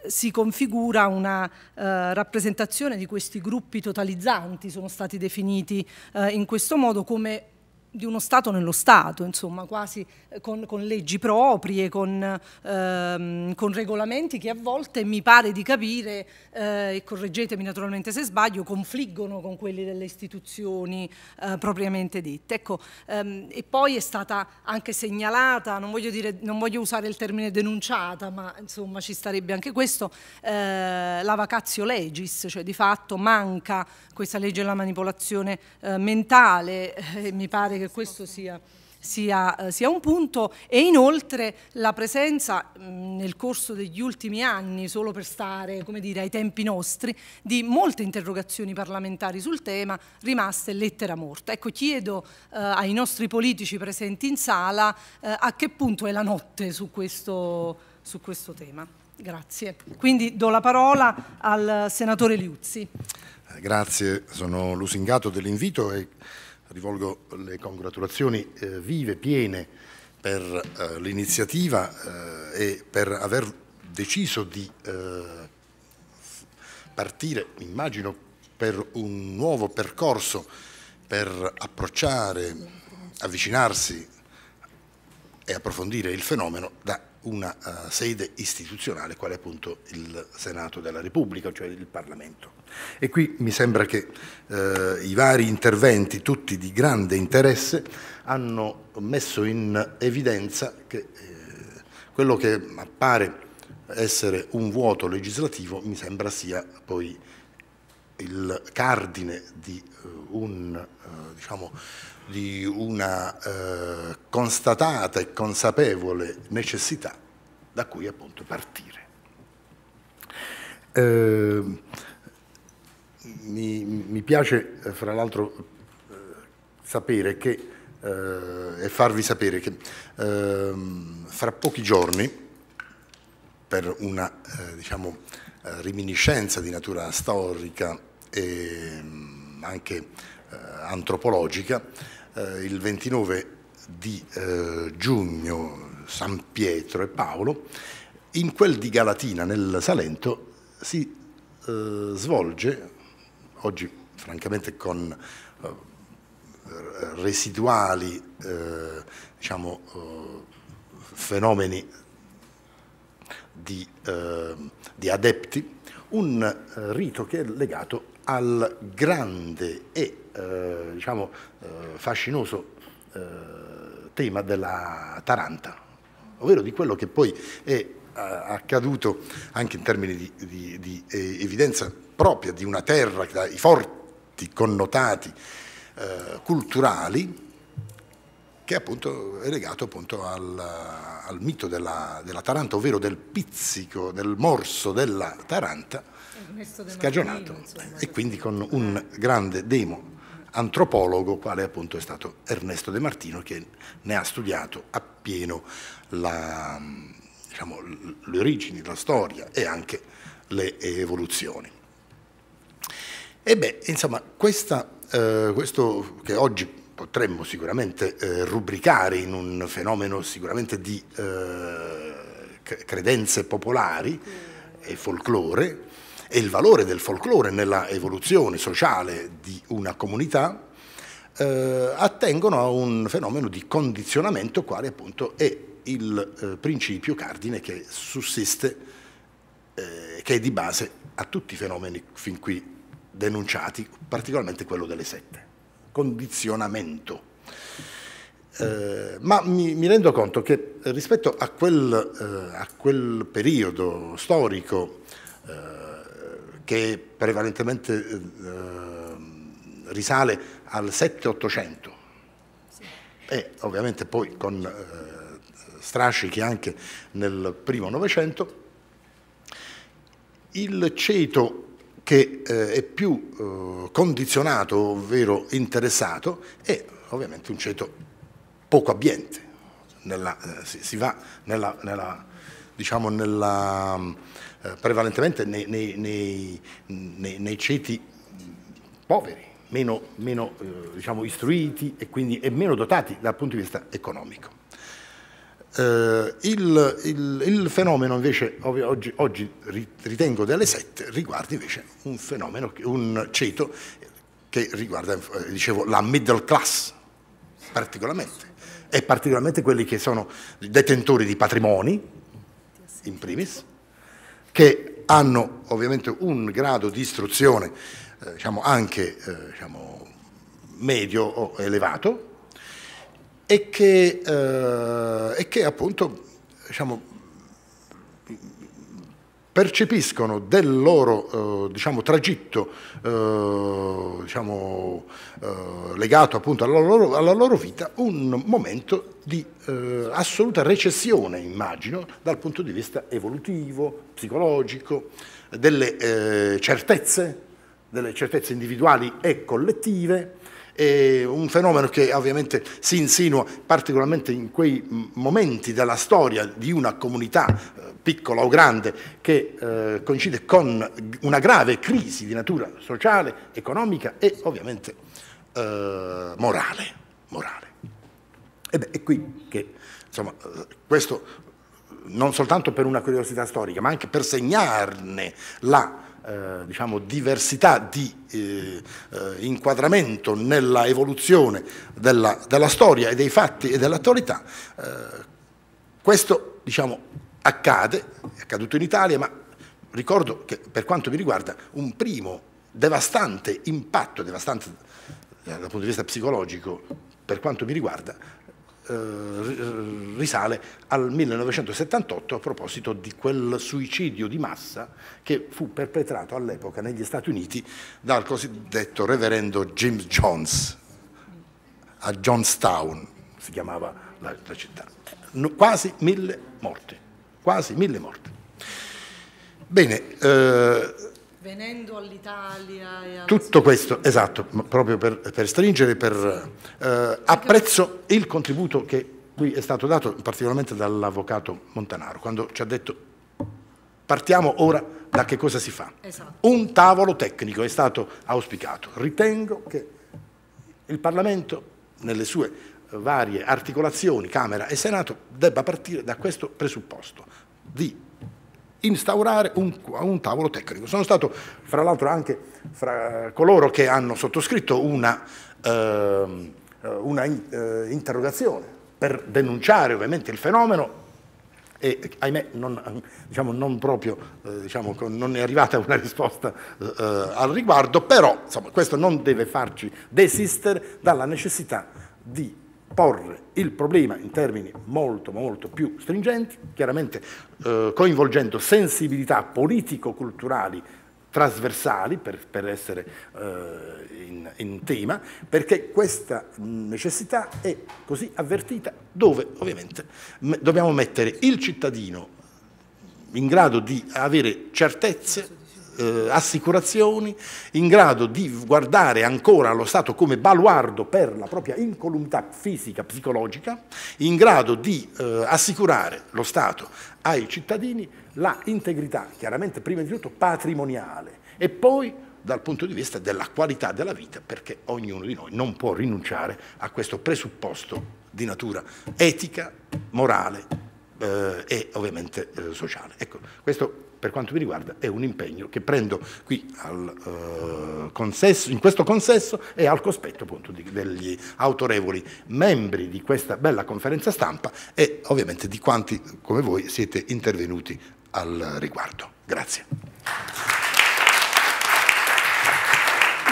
eh, si configura una eh, rappresentazione di questi gruppi totalizzanti, sono stati definiti eh, in questo modo come di uno Stato nello Stato, insomma, quasi eh, con, con leggi proprie, con, ehm, con, regolamenti che a volte mi pare di capire, eh, e correggetemi naturalmente se sbaglio, confliggono con quelli delle istituzioni eh, propriamente dette. Ecco, ehm, e poi è stata anche segnalata, non voglio, dire, non voglio, usare il termine denunciata, ma insomma ci starebbe anche questo, eh, la vacatio legis, cioè di fatto manca questa legge della manipolazione eh, mentale, mi pare che questo sia... Sia, eh, sia, un punto e inoltre la presenza mh, nel corso degli ultimi anni, solo per stare come dire, ai tempi nostri, di molte interrogazioni parlamentari sul tema rimaste lettera morta. Ecco, chiedo eh, ai nostri politici presenti in sala eh, a che punto è la notte su questo, su questo tema. Grazie. Quindi do la parola al senatore Liuzzi. Grazie, sono lusingato dell'invito e rivolgo le congratulazioni eh, vive, piene per eh, l'iniziativa eh, e per aver deciso di eh, partire, immagino, per un nuovo percorso per approcciare, avvicinarsi e approfondire il fenomeno da una uh, sede istituzionale quale appunto il Senato della Repubblica, cioè il Parlamento. E qui mi sembra che uh, i vari interventi, tutti di grande interesse, hanno messo in evidenza che eh, quello che appare essere un vuoto legislativo mi sembra sia poi il cardine di uh, un diciamo, di una eh, constatata e consapevole necessità da cui appunto partire. Eh, mi, mi, piace eh, fra l'altro eh, sapere che, eh, e farvi sapere che ehm, fra pochi giorni, per una diciamo, reminiscenza di natura storica e mm, anche antropologica, eh, il 29 di eh, giugno San Pietro e Paolo, in quel di Galatina nel Salento si eh, svolge, oggi francamente con eh, residuali eh, diciamo, eh, fenomeni di, di adepti, un rito che è legato al grande e eh, diciamo, eh, fascinoso eh, tema della Taranta, ovvero di quello che poi è eh, accaduto anche in termini di, di, di evidenza propria di una terra che dai forti connotati culturali che appunto è legato appunto al, al mito della, della Taranta, ovvero del pizzico, del morso della Taranta, scagionato e quindi con un grande demo antropologo quale appunto è stato Ernesto De Martino che ne ha studiato appieno la, diciamo, le origini, la storia e anche le evoluzioni. E beh, insomma, questa, eh, questo che oggi potremmo sicuramente eh, rubricare in un fenomeno sicuramente di eh, credenze popolari e folklore, e il valore del folklore nella evoluzione sociale di una comunità eh, attengono a un fenomeno di condizionamento quale appunto è il eh, principio cardine che sussiste, eh, che è di base a tutti i fenomeni fin qui denunciati, particolarmente quello delle sette. Condizionamento. Eh, ma mi, mi, rendo conto che rispetto a quel, eh, a quel periodo storico eh, che prevalentemente eh, eh risale al 7-800 sì. e ovviamente poi con eh, strascichi anche nel primo Novecento, il ceto che eh, è più eh, condizionato, ovvero interessato, è ovviamente un ceto poco abbiente, nella, eh, si, si, va nella, nella diciamo nella eh, prevalentemente nei, nei, nei, nei ceti poveri, meno, meno eh, diciamo, istruiti e quindi e meno dotati dal punto di vista economico. Eh, il, il, il, fenomeno invece oggi, oggi ritengo delle sette riguarda invece un fenomeno, un ceto che riguarda, eh, dicevo, la middle class particolarmente e particolarmente quelli che sono detentori di patrimoni in primis che hanno ovviamente un grado di istruzione eh, diciamo anche eh, diciamo medio o elevato e che, eh, e che appunto diciamo, percepiscono del loro eh, diciamo, tragitto eh, diciamo, eh, legato appunto alla loro, alla loro, vita un momento di eh, assoluta recessione, immagino, dal punto di vista evolutivo, psicologico, delle eh, certezze, delle certezze individuali e collettive, eh, un fenomeno che ovviamente si insinua particolarmente in quei momenti della storia di una comunità eh, piccola o grande che eh, coincide con una grave crisi di natura sociale, economica e ovviamente eh, morale. morale. E beh, è qui che insomma, eh, questo non soltanto per una curiosità storica, ma anche per segnarne la eh, diciamo, diversità di eh, eh, inquadramento nella evoluzione della, della, storia e dei fatti e dell'attualità, eh, questo diciamo, accade, è accaduto in Italia, ma ricordo che per quanto mi riguarda un primo devastante impatto, devastante dal punto di vista psicologico per quanto mi riguarda, eh, eh, risale al 1978 a proposito di quel suicidio di massa che fu perpetrato all'epoca negli Stati Uniti dal cosiddetto reverendo James Jones a Johnstown, si chiamava la, la città. quasi mille morti, quasi mille morti. Bene, eh, venendo all'Italia. Alla Tutto questo, esatto, proprio per, per stringere, per, eh, apprezzo il contributo che qui è stato dato particolarmente dall'avvocato Montanaro, quando ci ha detto partiamo ora da che cosa si fa. Esatto. Un tavolo tecnico è stato auspicato. Ritengo che il Parlamento, nelle sue varie articolazioni, Camera e Senato, debba partire da questo presupposto di instaurare un, un, tavolo tecnico. Sono stato, fra l'altro, anche fra coloro che hanno sottoscritto una, ehm, eh, una eh, interrogazione per denunciare ovviamente il fenomeno e ahimè non, diciamo, non proprio eh, diciamo, non è arrivata una risposta eh, eh, al riguardo, però insomma, questo non deve farci desistere dalla necessità di porre il problema in termini molto, molto più stringenti, chiaramente eh, coinvolgendo sensibilità politico-culturali trasversali per, per essere eh, in, in, tema, perché questa necessità è così avvertita dove ovviamente dobbiamo mettere il cittadino in grado di avere certezze eh, assicurazioni, in grado di guardare ancora allo Stato come baluardo per la propria incolumità fisica, psicologica, in grado di eh, assicurare lo Stato ai cittadini la integrità, chiaramente prima di tutto patrimoniale e poi dal punto di vista della qualità della vita, perché ognuno di noi non può rinunciare a questo presupposto di natura etica, morale eh, e ovviamente eh, sociale. Ecco, questo per quanto mi riguarda è un impegno che prendo qui al, eh, consesso, in questo consesso e al cospetto appunto di, degli autorevoli membri di questa bella conferenza stampa e ovviamente di quanti come voi siete intervenuti al riguardo. Grazie.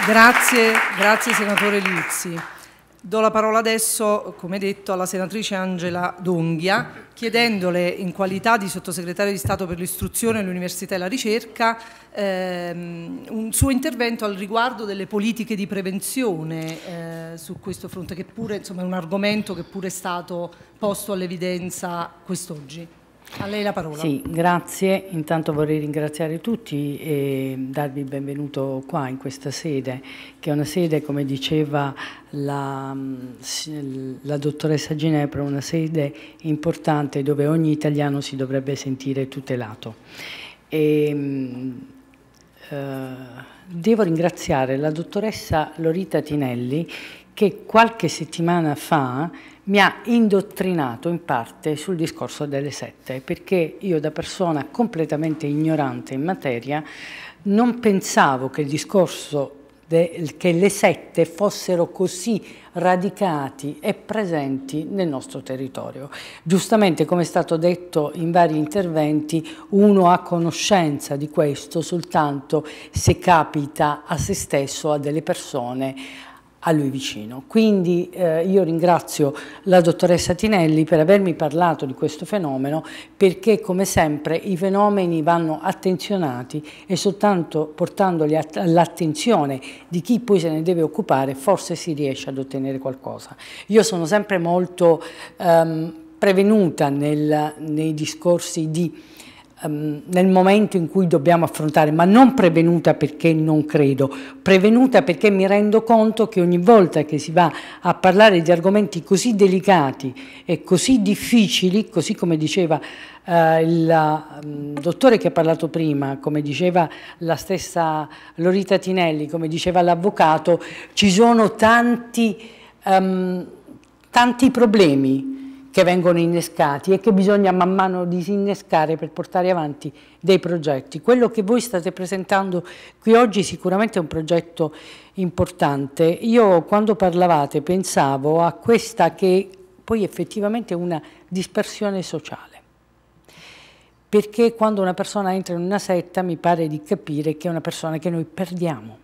Grazie, grazie senatore Lizzi. Do la parola adesso, come detto, alla senatrice Angela Donghia, chiedendole in qualità di sottosegretario di Stato per l'istruzione, l'università e la ricerca ehm, un suo intervento al riguardo delle politiche di prevenzione eh, su questo fronte, che pure insomma, è un argomento che pure è stato posto all'evidenza quest'oggi. A lei la parola. Sì, grazie. Intanto vorrei ringraziare tutti e darvi il benvenuto qua in questa sede, che è una sede, come diceva la, mm, la dottoressa Ginepra, una sede importante dove ogni italiano si dovrebbe sentire tutelato. E, mm, eh, devo ringraziare la dottoressa Lorita Tinelli che qualche settimana fa mi ha indottrinato in parte sul discorso delle sette, perché io da persona completamente ignorante in materia non pensavo che il discorso che le sette fossero così radicati e presenti nel nostro territorio. Giustamente, come è stato detto in vari interventi, uno ha conoscenza di questo soltanto se capita a se stesso, a delle persone a lui vicino. Quindi eh, io ringrazio la dottoressa Tinelli per avermi parlato di questo fenomeno perché come sempre i fenomeni vanno attenzionati e soltanto portandoli all'attenzione di chi poi se ne deve occupare forse si riesce ad ottenere qualcosa. Io sono sempre molto ehm, prevenuta nel, nei discorsi di Ehm, nel momento in cui dobbiamo affrontare, ma non prevenuta perché non credo, prevenuta perché mi rendo conto che ogni volta che si va a parlare di argomenti così delicati e così difficili, così come diceva Uh, il uh, dottore che ha parlato prima, come diceva la stessa Lorita Tinelli, come diceva l'avvocato, ci sono tanti, um, tanti problemi che vengono innescati e che bisogna man mano disinnescare per portare avanti dei progetti. Quello che voi state presentando qui oggi sicuramente è un progetto importante. Io quando parlavate pensavo a questa che poi effettivamente è una dispersione sociale perché quando una persona entra in una setta mi pare di capire che è una persona che noi perdiamo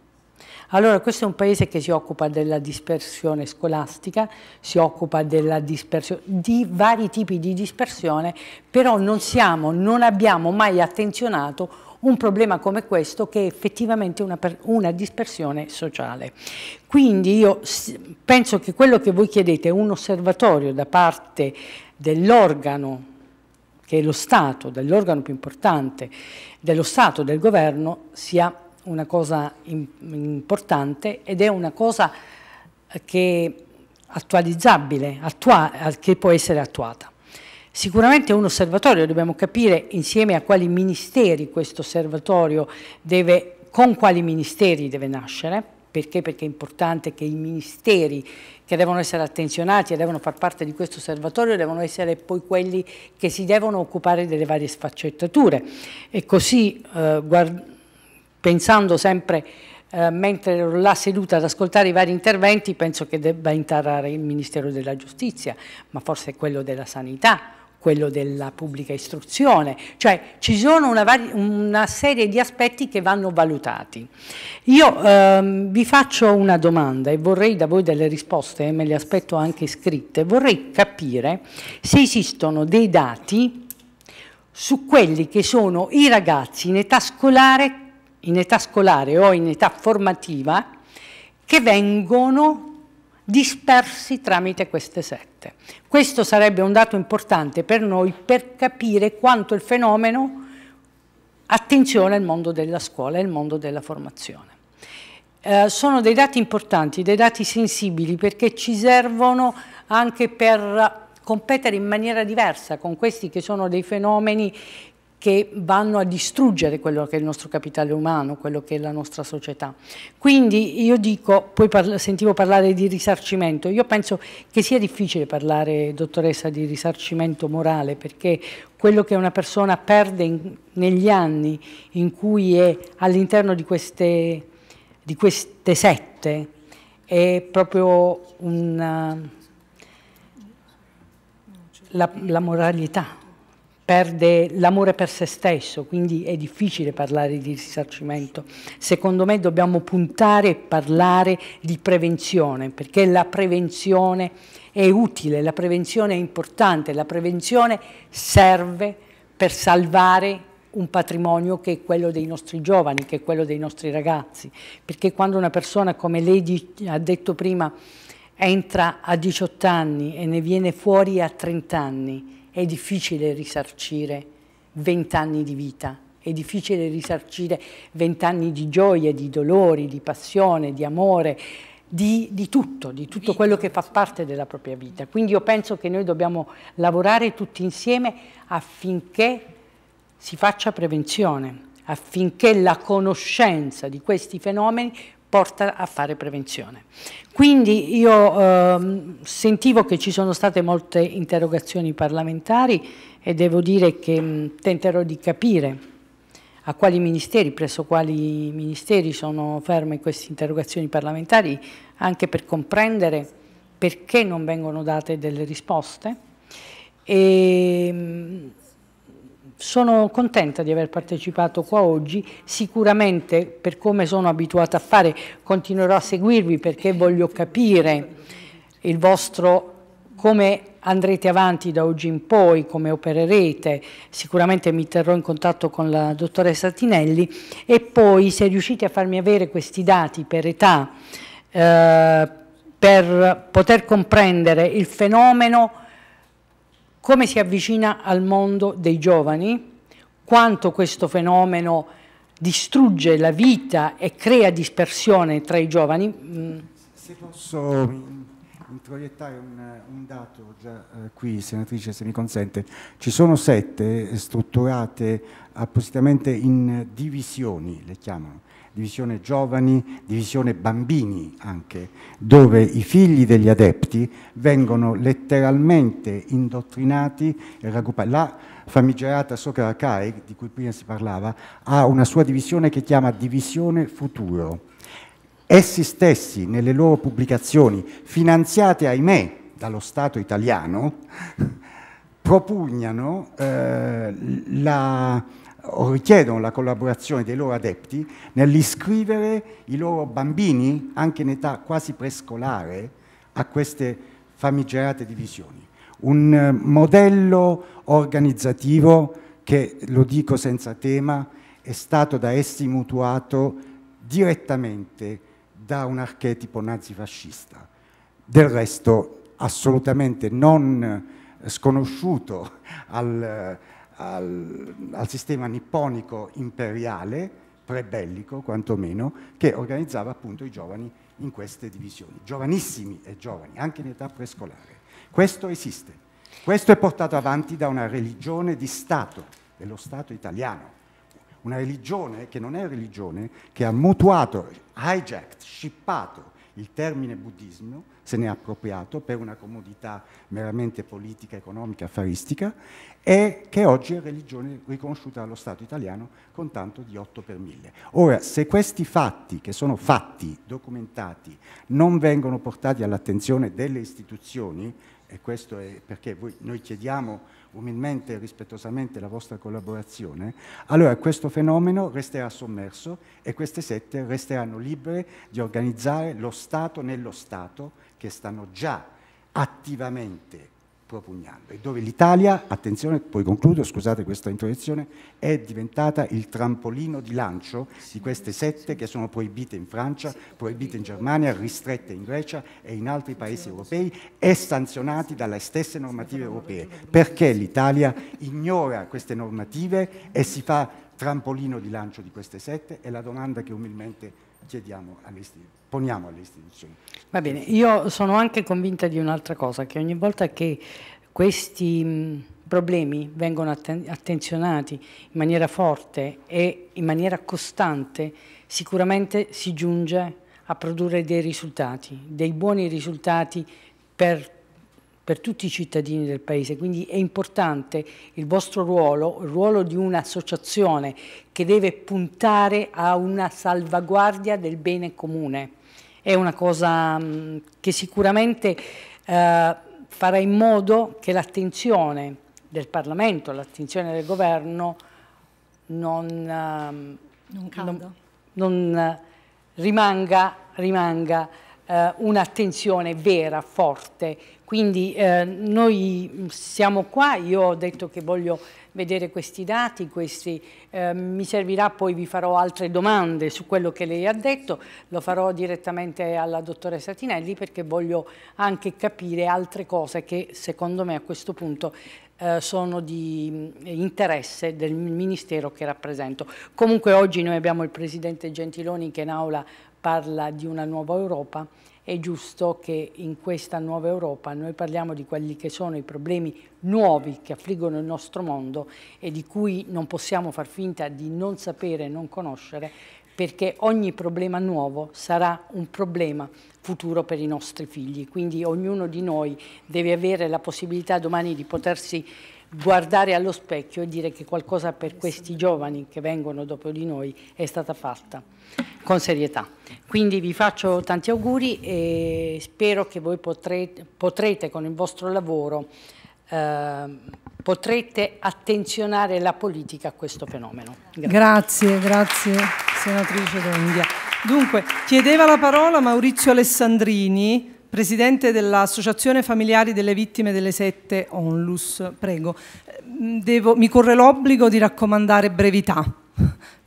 allora, questo è un paese che si occupa della dispersione scolastica, si occupa di vari tipi di dispersione, però non siamo, non abbiamo mai attenzionato un problema come questo che è effettivamente una, una dispersione sociale. Quindi io penso che quello che voi chiedete è un osservatorio da parte dell'organo che è lo Stato, dell'organo più importante dello Stato, del governo, sia una cosa importante ed è una cosa eh, che attualizzabile, attua che può essere attuata. Sicuramente è un osservatorio, dobbiamo capire insieme a quali ministeri questo osservatorio deve, con quali ministeri deve nascere, perché? Perché è importante che i ministeri che devono essere attenzionati e devono far parte di questo osservatorio devono essere poi quelli che si devono occupare delle varie sfaccettature e così eh, guard pensando sempre eh, mentre ero là seduta ad ascoltare i vari interventi, penso che debba intarare il Ministero della Giustizia, ma forse quello della Sanità, quello della pubblica istruzione, cioè ci sono una, una serie di aspetti che vanno valutati. Io ehm, vi faccio una domanda e vorrei da voi delle risposte, me le aspetto anche scritte, vorrei capire se esistono dei dati su quelli che sono i ragazzi in età scolare in età scolare o in età formativa che vengono dispersi tramite queste sette. Questo sarebbe un dato importante per noi per capire quanto il fenomeno attenzione il mondo della scuola e il mondo della formazione. Eh, sono dei dati importanti, dei dati sensibili perché ci servono anche per competere in maniera diversa con questi che sono dei fenomeni che vanno a distruggere quello che è il nostro capitale umano, quello che è la nostra società. Quindi io dico, poi parla, sentivo parlare di risarcimento, io penso che sia difficile parlare, dottoressa, di risarcimento morale perché quello che una persona perde in, negli anni in cui è all'interno di queste, di queste sette è proprio una, la, la moralità perde l'amore per se stesso, quindi è difficile parlare di risarcimento. Secondo me dobbiamo puntare e parlare di prevenzione, perché la prevenzione è utile, la prevenzione è importante, la prevenzione serve per salvare un patrimonio che è quello dei nostri giovani, che è quello dei nostri ragazzi, perché quando una persona, come lei ha detto prima, entra a 18 anni e ne viene fuori a 30 anni, è difficile risarcire vent'anni di vita, è difficile risarcire vent'anni di gioia, di dolori, di passione, di amore, di, di, tutto, di tutto quello che fa parte della propria vita. Quindi io penso che noi dobbiamo lavorare tutti insieme affinché si faccia prevenzione, affinché la conoscenza di questi fenomeni porta a fare prevenzione. Quindi io ehm, sentivo che ci sono state molte interrogazioni parlamentari e devo dire che mh, tenterò di capire a quali ministeri, presso quali ministeri sono ferme queste interrogazioni parlamentari, anche per comprendere perché non vengono date delle risposte. E, mh, sono contenta di aver partecipato qua oggi, sicuramente per come sono abituata a fare continuerò a seguirvi perché voglio capire il vostro come andrete avanti da oggi in poi, come opererete, sicuramente mi terrò in contatto con la dottoressa Tinelli e poi se riuscite a farmi avere questi dati per età eh, per poter comprendere il fenomeno come si avvicina al mondo dei giovani, quanto questo fenomeno distrugge la vita e crea dispersione tra i giovani. Mm. Se posso introiettare un, un dato già eh, qui, senatrice, se mi consente, ci sono sette strutturate appositamente in divisioni, le chiamano, divisione giovani, divisione bambini anche, dove i figli degli adepti vengono letteralmente indottrinati e raggruppati. La famigerata Socra Kai, di cui prima si parlava, ha una sua divisione che chiama divisione futuro. Essi stessi, nelle loro pubblicazioni, finanziate ahimè dallo Stato italiano, propugnano eh, la o richiedono la collaborazione dei loro adepti nell'iscrivere i loro bambini, anche in età quasi prescolare, a queste famigerate divisioni. Un eh, modello organizzativo che, lo dico senza tema, è stato da essi mutuato direttamente da un archetipo nazifascista. Del resto assolutamente non eh, sconosciuto al, al, al sistema nipponico imperiale, prebellico quantomeno, che organizzava appunto i giovani in queste divisioni, giovanissimi e giovani, anche in età prescolare. Questo esiste, questo è portato avanti da una religione di Stato, dello Stato italiano, una religione che non è religione, che ha mutuato, hijacked, shippato il termine buddismo, se ne è appropriato per una comodità meramente politica, economica, affaristica e che oggi è religione riconosciuta dallo Stato italiano con tanto di 8 per 1000. Ora, se questi fatti, che sono fatti documentati, non vengono portati all'attenzione delle istituzioni, e questo è perché voi, noi chiediamo umilmente e rispettosamente la vostra collaborazione, allora questo fenomeno resterà sommerso e queste sette resteranno libere di organizzare lo Stato nello Stato che stanno già attivamente propugnando e dove l'Italia, attenzione, poi concludo, scusate questa introduzione, è diventata il trampolino di lancio di queste sette che sono proibite in Francia, proibite in Germania, ristrette in Grecia e in altri paesi europei e sanzionati dalle stesse normative europee. Perché l'Italia ignora queste normative e si fa trampolino di lancio di queste sette? È la domanda che umilmente chiediamo all'istituzione, poniamo all'istituzione. Va bene, io sono anche convinta di un'altra cosa, che ogni volta che questi problemi vengono atten attenzionati in maniera forte e in maniera costante, sicuramente si giunge a produrre dei risultati, dei buoni risultati per per tutti i cittadini del Paese, quindi è importante il vostro ruolo, il ruolo di un'associazione che deve puntare a una salvaguardia del bene comune. È una cosa mm, che sicuramente eh, farà in modo che l'attenzione del Parlamento, l'attenzione del Governo non, eh, non, non, non eh, rimanga, rimanga eh, un'attenzione vera, forte. Quindi eh, noi siamo qua, io ho detto che voglio vedere questi dati, questi, eh, mi servirà poi vi farò altre domande su quello che lei ha detto, lo farò direttamente alla dottoressa Tinelli perché voglio anche capire altre cose che secondo me a questo punto eh, sono di mm, interesse del Ministero che rappresento. Comunque oggi noi abbiamo il Presidente Gentiloni che in aula parla di una nuova Europa, è giusto che in questa nuova Europa noi parliamo di quelli che sono i problemi nuovi che affliggono il nostro mondo e di cui non possiamo far finta di non sapere, non conoscere, perché ogni problema nuovo sarà un problema futuro per i nostri figli. Quindi ognuno di noi deve avere la possibilità domani di potersi guardare allo specchio e dire che qualcosa per eh, questi giovani che vengono dopo di noi è stata fatta con serietà. Quindi vi faccio tanti auguri e spero che voi potrete, potrete con il vostro lavoro eh, potrete attenzionare la politica a questo fenomeno. Grazie, grazie, grazie senatrice Donghia. Dunque, chiedeva la parola Maurizio Alessandrini, presidente dell'Associazione Familiari delle Vittime delle Sette Onlus. Prego, mm, Devo, mi corre l'obbligo di raccomandare brevità,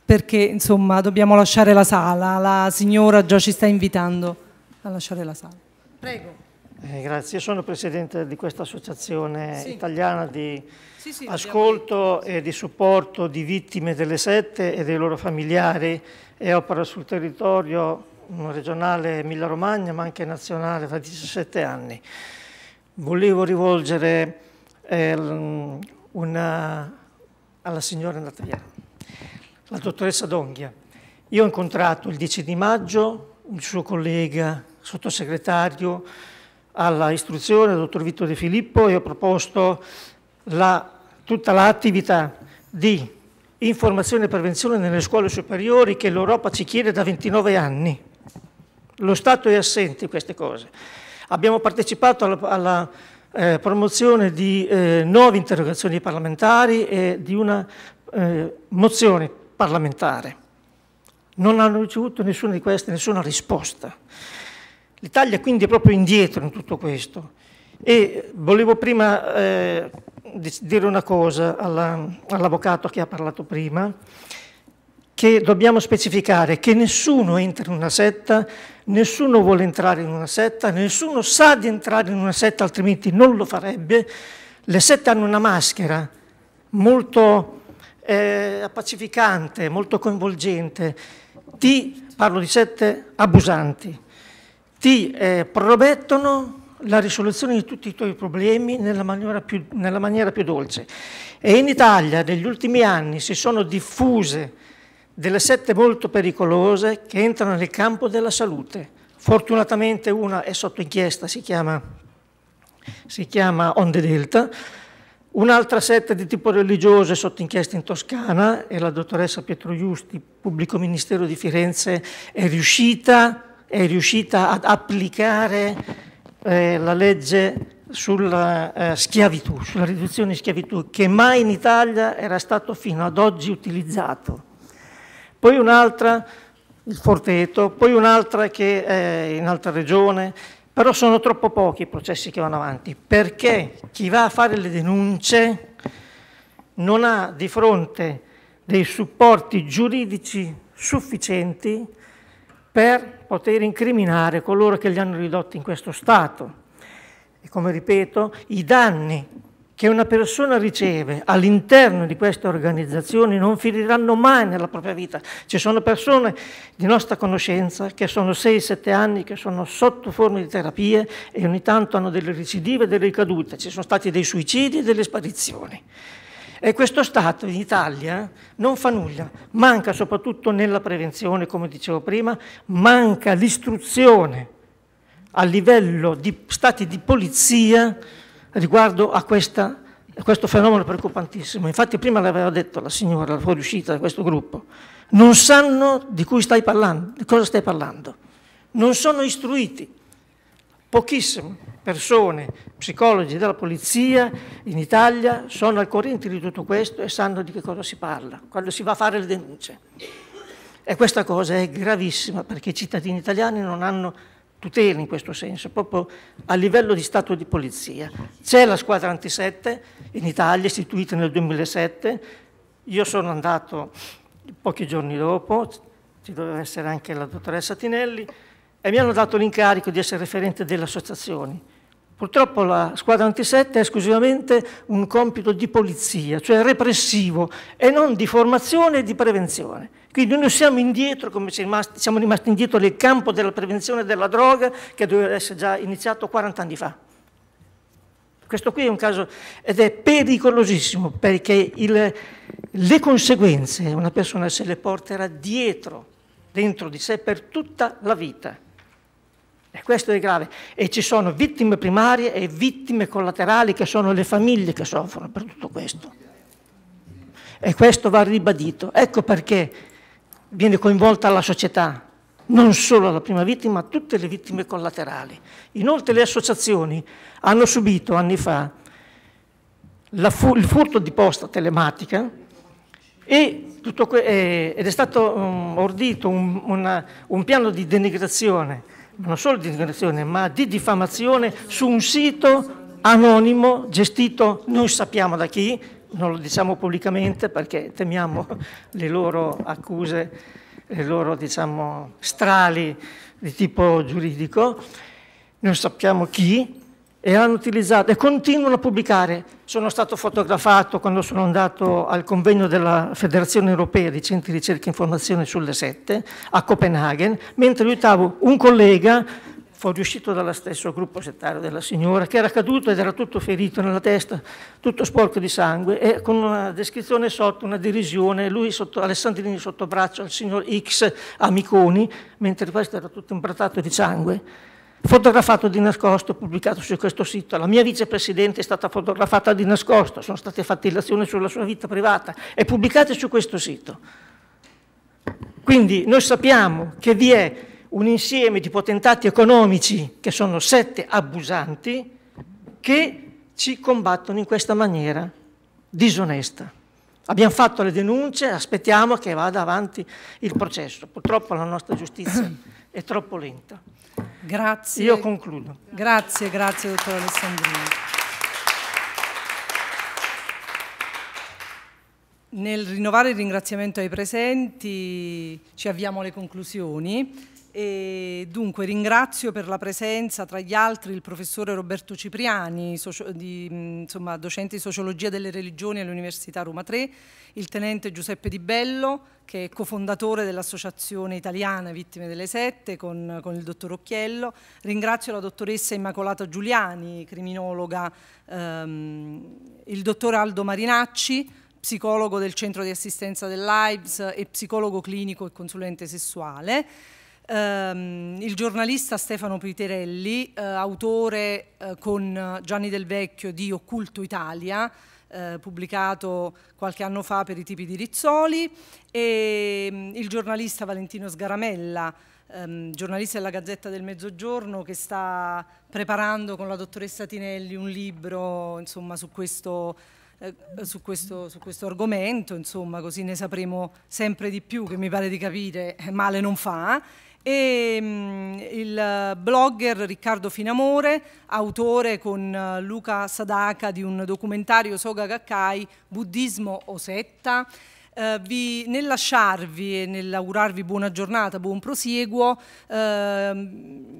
perché insomma dobbiamo lasciare la sala, la signora già ci sta invitando a lasciare la sala. Prego. Eh, grazie, sono presidente di questa associazione sì. italiana di sì, sì, ascolto e di supporto di vittime delle sette e dei loro familiari e opera sul territorio regionale Emilia Romagna ma anche nazionale da 17 anni. Volevo rivolgere eh, una, alla signora Natalia, la dottoressa Donghia. Io ho incontrato il 10 di maggio il suo collega sottosegretario alla istruzione, il dottor Vittorio De Filippo, e ho proposto la, tutta l'attività di informazione e prevenzione nelle scuole superiori che l'Europa ci chiede da 29 anni. Lo Stato è assente in queste cose. Abbiamo partecipato alla, alla eh, promozione di eh, nuove interrogazioni parlamentari e di una eh, mozione parlamentare. Non hanno ricevuto nessuna di queste, nessuna risposta. L'Italia quindi è proprio indietro in tutto questo. E volevo prima eh, dire una cosa all'avvocato alla che ha parlato prima che dobbiamo specificare che nessuno entra in una setta, nessuno vuole entrare in una setta, nessuno sa di entrare in una setta altrimenti non lo farebbe. Le sette hanno una maschera molto eh, appacificante, molto coinvolgente, ti, parlo di sette abusanti, ti eh, promettono la risoluzione di tutti i tuoi problemi nella maniera, più, nella maniera più dolce. E in Italia negli ultimi anni si sono diffuse delle sette molto pericolose che entrano nel campo della salute. Fortunatamente una è sotto inchiesta, si chiama, si chiama Onde Delta, Un'altra sette di tipo religioso è sotto inchiesta in Toscana e la dottoressa Pietro Giusti, pubblico ministero di Firenze, è riuscita, è riuscita ad applicare eh, la legge sulla eh, schiavitù, sulla riduzione di schiavitù, che mai in Italia era stato fino ad oggi utilizzato poi un'altra, il Forteto, poi un'altra che è in altra regione, però sono troppo pochi i processi che vanno avanti, perché chi va a fare le denunce non ha di fronte dei supporti giuridici sufficienti per poter incriminare coloro che li hanno ridotti in questo stato. E come ripeto, i danni che una persona riceve all'interno di queste organizzazioni non finiranno mai nella propria vita. Ci sono persone di nostra conoscenza che sono 6-7 anni, che sono sotto forme di terapie e ogni tanto hanno delle recidive e delle ricadute. Ci sono stati dei suicidi e delle sparizioni. E questo Stato in Italia non fa nulla, manca soprattutto nella prevenzione, come dicevo prima, manca l'istruzione a livello di stati di polizia riguardo a, questa, a questo fenomeno preoccupantissimo. Infatti prima l'aveva detto la signora, la fuoriuscita da questo gruppo, non sanno di cui stai parlando, di cosa stai parlando, non sono istruiti. Pochissime persone, psicologi della polizia in Italia sono al corrente di tutto questo e sanno di che cosa si parla, quando si va a fare le denunce. E questa cosa è gravissima perché i cittadini italiani non hanno tutela in questo senso, proprio a livello di Stato di Polizia. C'è la squadra antisette in Italia, istituita nel 2007, io sono andato pochi giorni dopo, ci doveva essere anche la dottoressa Tinelli, e mi hanno dato l'incarico di essere referente delle associazioni. Purtroppo la squadra antisette è esclusivamente un compito di polizia, cioè repressivo, e non di formazione e di prevenzione. Quindi noi siamo indietro, come siamo rimasti indietro nel campo della prevenzione della droga, che doveva essere già iniziato 40 anni fa. Questo qui è un caso, ed è pericolosissimo, perché il, le conseguenze una persona se le porterà dietro, dentro di sé, per tutta la vita. E questo è grave. E ci sono vittime primarie e vittime collaterali che sono le famiglie che soffrono per tutto questo. E questo va ribadito. Ecco perché viene coinvolta la società, non solo la prima vittima, ma tutte le vittime collaterali. Inoltre le associazioni hanno subito anni fa fu il furto di posta telematica ed è stato um, ordito un, una, un piano di denigrazione non solo di denigrazione, ma di diffamazione su un sito anonimo, gestito non sappiamo da chi, non lo diciamo pubblicamente perché temiamo le loro accuse, le loro diciamo, strali di tipo giuridico, non sappiamo chi, e hanno utilizzato e continuano a pubblicare. Sono stato fotografato quando sono andato al convegno della Federazione Europea di Centri di Ricerca e Informazione sulle Sette a Copenaghen, mentre aiutavo un collega fuoriuscito dallo stesso gruppo settario della signora, che era caduto ed era tutto ferito nella testa, tutto sporco di sangue, e con una descrizione sotto, una derisione, lui sotto, Alessandrini sotto braccio al signor X, amiconi, mentre questo era tutto imbrattato di sangue fotografato di nascosto, pubblicato su questo sito. La mia vicepresidente è stata fotografata di nascosto, sono state fatte illazioni sulla sua vita privata e pubblicate su questo sito. Quindi noi sappiamo che vi è un insieme di potentati economici, che sono sette abusanti, che ci combattono in questa maniera disonesta. Abbiamo fatto le denunce, aspettiamo che vada avanti il processo. Purtroppo la nostra giustizia è troppo lenta. Grazie. Io concludo. Grazie, grazie dottor Alessandrini. Nel rinnovare il ringraziamento ai presenti ci avviamo alle conclusioni. E dunque ringrazio per la presenza tra gli altri il professore Roberto Cipriani, socio, di, insomma, docente di sociologia delle religioni all'Università Roma 3, il tenente Giuseppe Di Bello che è cofondatore dell'Associazione Italiana Vittime delle Sette con, con, il dottor Occhiello, ringrazio la dottoressa Immacolata Giuliani, criminologa, ehm, il dottor Aldo Marinacci, psicologo del centro di assistenza dell'AIBS e psicologo clinico e consulente sessuale ehm, il giornalista Stefano Piterelli, eh, autore eh, con Gianni Del Vecchio di Occulto Italia, eh, pubblicato qualche anno fa per i tipi di Rizzoli, e mm, il giornalista Valentino Sgaramella, ehm, giornalista della Gazzetta del Mezzogiorno, che sta preparando con la dottoressa Tinelli un libro insomma, su, questo, eh, su, questo, su questo argomento, insomma, così ne sapremo sempre di più, che mi pare di capire eh, male non fa e mm, il blogger Riccardo Finamore, autore con eh, Luca Sadaka di un documentario Soga Gakkai, Buddismo o setta, eh, vi, nel lasciarvi e nell'augurarvi buona giornata, buon prosieguo, eh,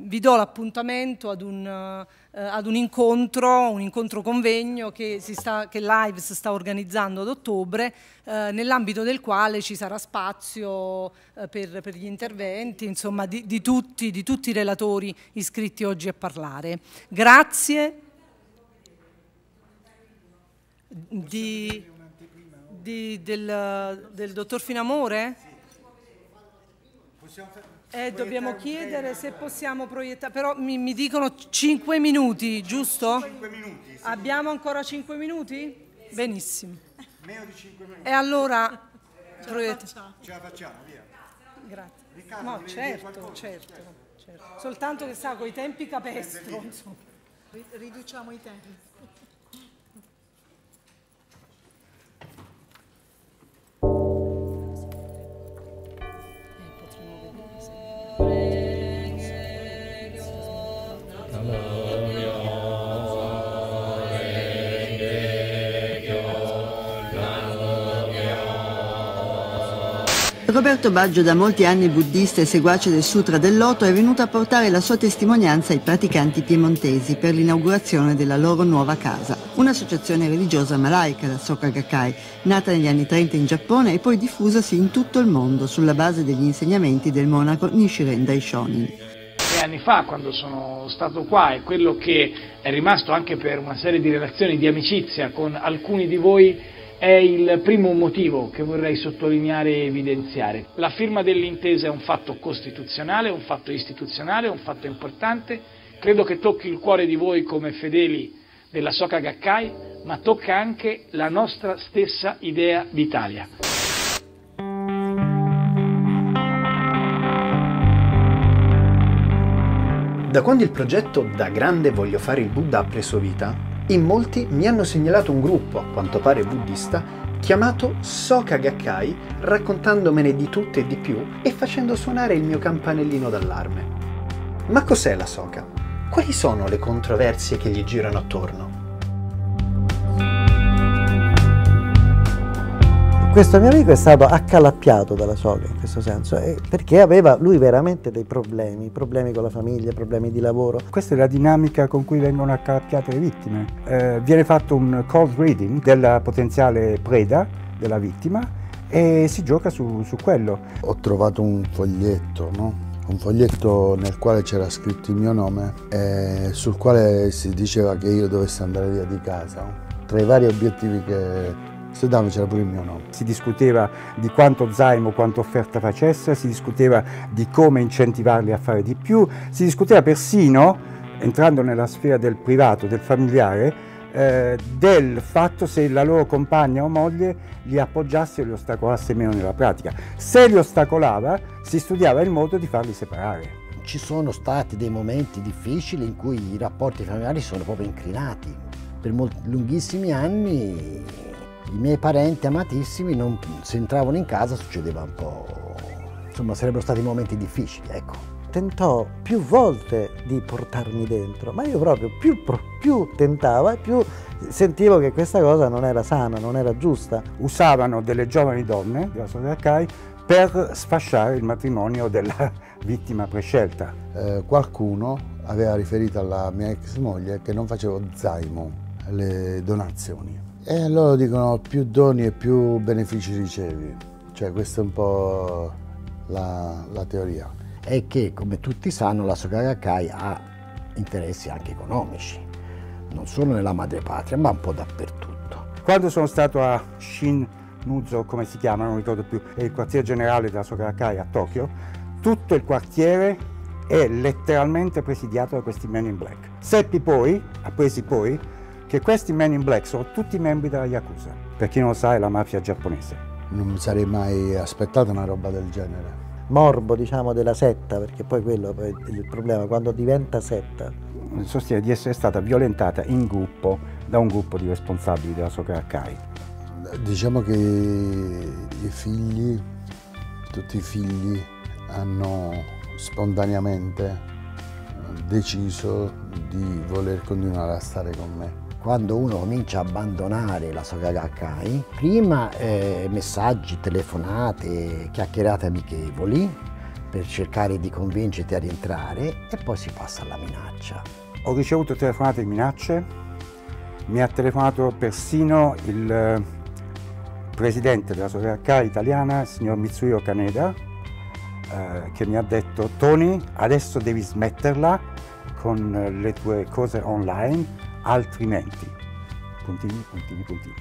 vi do l'appuntamento ad un eh, ad un incontro, un incontro convegno che, sta, che Lives sta organizzando ad ottobre, eh, nell'ambito del quale ci sarà spazio eh, per, per, gli interventi, insomma, di, di, tutti, di tutti i relatori iscritti oggi a parlare. Grazie. Di di, del, del, dottor Finamore? Eh, dobbiamo chiedere se possiamo proiettare, però mi, mi dicono 5 minuti, giusto? 5 minuti. Abbiamo ancora 5 minuti? Benissimo. Meno di 5 minuti. E allora proiettiamo. Ce la facciamo, via. Grazie. Riccardo, no, certo, certo, certo, certo, Soltanto che sa, con i tempi capestro. Riduciamo i tempi. Roberto Baggio, da molti anni buddista e seguace del Sutra del Loto, è venuto a portare la sua testimonianza ai praticanti piemontesi per l'inaugurazione della loro nuova casa, un'associazione religiosa malaica, la Soka Gakkai, nata negli anni 30 in Giappone e poi diffusasi in tutto il mondo sulla base degli insegnamenti del monaco Nishiren Daishonin. Tre anni fa, quando sono stato qua, e quello che è rimasto anche per una serie di relazioni di amicizia con alcuni di voi è il primo motivo che vorrei sottolineare e evidenziare. La firma dell'intesa è un fatto costituzionale, un fatto istituzionale, un fatto importante, credo che tocchi il cuore di voi come fedeli della Soka Gakkai, ma tocca anche la nostra stessa idea d'Italia. Da quando il progetto Da Grande Voglio fare il Buddha ha preso vita, in molti mi hanno segnalato un gruppo, a quanto pare buddista, chiamato Soka Gakkai, raccontandomene di tutto e di più e facendo suonare il mio campanellino d'allarme. Ma cos'è la Soka? Quali sono le controversie che gli girano attorno? Questo mio amico è stato accalappiato dalla sogra in questo senso, perché aveva lui veramente dei problemi, problemi con la famiglia, problemi di lavoro. Questa è la dinamica con cui vengono accalappiate le vittime. Eh, viene fatto un cold reading della potenziale preda della vittima e si gioca su, su quello. Ho trovato un foglietto, no? un foglietto nel quale c'era scritto il mio nome e eh, sul quale si diceva che io dovessi andare via di casa. Tra i vari obiettivi che Sedano c'era pure il mio nome. Si discuteva di quanto zaino, quanto offerta facesse, si discuteva di come incentivarli a fare di più, si discuteva persino, entrando nella sfera del privato, del familiare, eh, del fatto se la loro compagna o moglie li appoggiasse o li ostacolasse meno nella pratica. Se li ostacolava, si studiava il modo di farli separare ci sono stati dei momenti difficili in cui i rapporti familiari sono proprio inclinati. Per lunghissimi anni i miei parenti amatissimi non, se entravano in casa succedeva un po'... insomma sarebbero stati momenti difficili, ecco. Tentò più volte di portarmi dentro, ma io proprio più, più tentava, più sentivo che questa cosa non era sana, non era giusta. Usavano delle giovani donne, della società CAI, per sfasciare il matrimonio della vittima prescelta. Eh, qualcuno aveva riferito alla mia ex moglie che non facevo zaimo le donazioni. E loro dicono più doni e più benefici ricevi, cioè questa è un po' la, la teoria. È che come tutti sanno la Sokarakai ha interessi anche economici, non solo nella madrepatria ma un po' dappertutto. Quando sono stato a Shin Nuzo, come si chiama, non ricordo più, è il quartier generale della Sokarakai a Tokyo, tutto il quartiere è letteralmente presidiato da questi men in black. Seppi poi, appresi poi, che questi Men in Black sono tutti membri della Yakuza. Per chi non lo sa è la mafia giapponese. Non mi sarei mai aspettato una roba del genere. Morbo diciamo della setta, perché poi quello è il problema, quando diventa setta. Sostiene di essere stata violentata in gruppo da un gruppo di responsabili della Sokakai. Diciamo che i figli, tutti i figli, hanno spontaneamente deciso di voler continuare a stare con me quando uno comincia a abbandonare la sua Gagakai, prima eh, messaggi, telefonate, chiacchierate amichevoli per cercare di convincerti a rientrare e poi si passa alla minaccia. Ho ricevuto telefonate e minacce, mi ha telefonato persino il eh, presidente della Società italiana, il signor Mitsuyo Kaneda, eh, che mi ha detto Tony adesso devi smetterla con eh, le tue cose online altrimenti, puntini, puntini, puntini.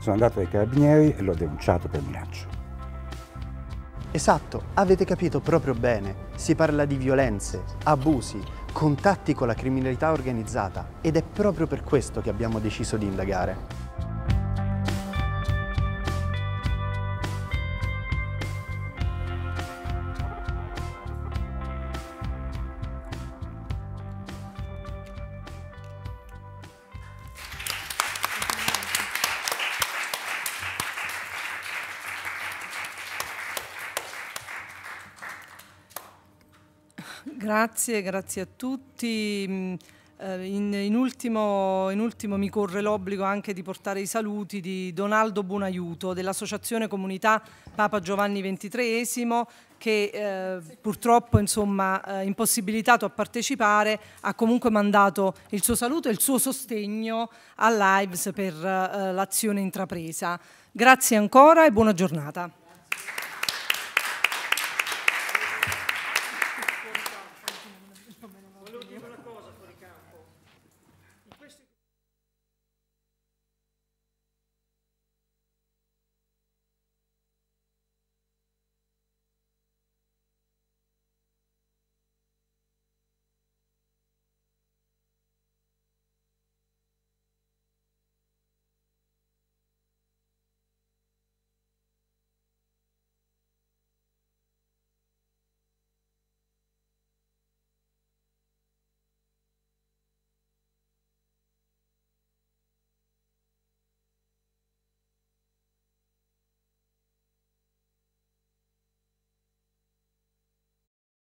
Sono andato ai carabinieri e l'ho denunciato per minaccio. Esatto, avete capito proprio bene. Si parla di violenze, abusi, contatti con la criminalità organizzata ed è proprio per questo che abbiamo deciso di indagare. Grazie, grazie a tutti. Mm, eh, in, in, ultimo, in, ultimo, mi corre l'obbligo anche di portare i saluti di Donaldo Buonaiuto dell'Associazione Comunità Papa Giovanni XXIII che eh, purtroppo insomma, eh, impossibilitato a partecipare ha comunque mandato il suo saluto e il suo sostegno a Lives per eh, l'azione intrapresa. Grazie ancora e buona giornata.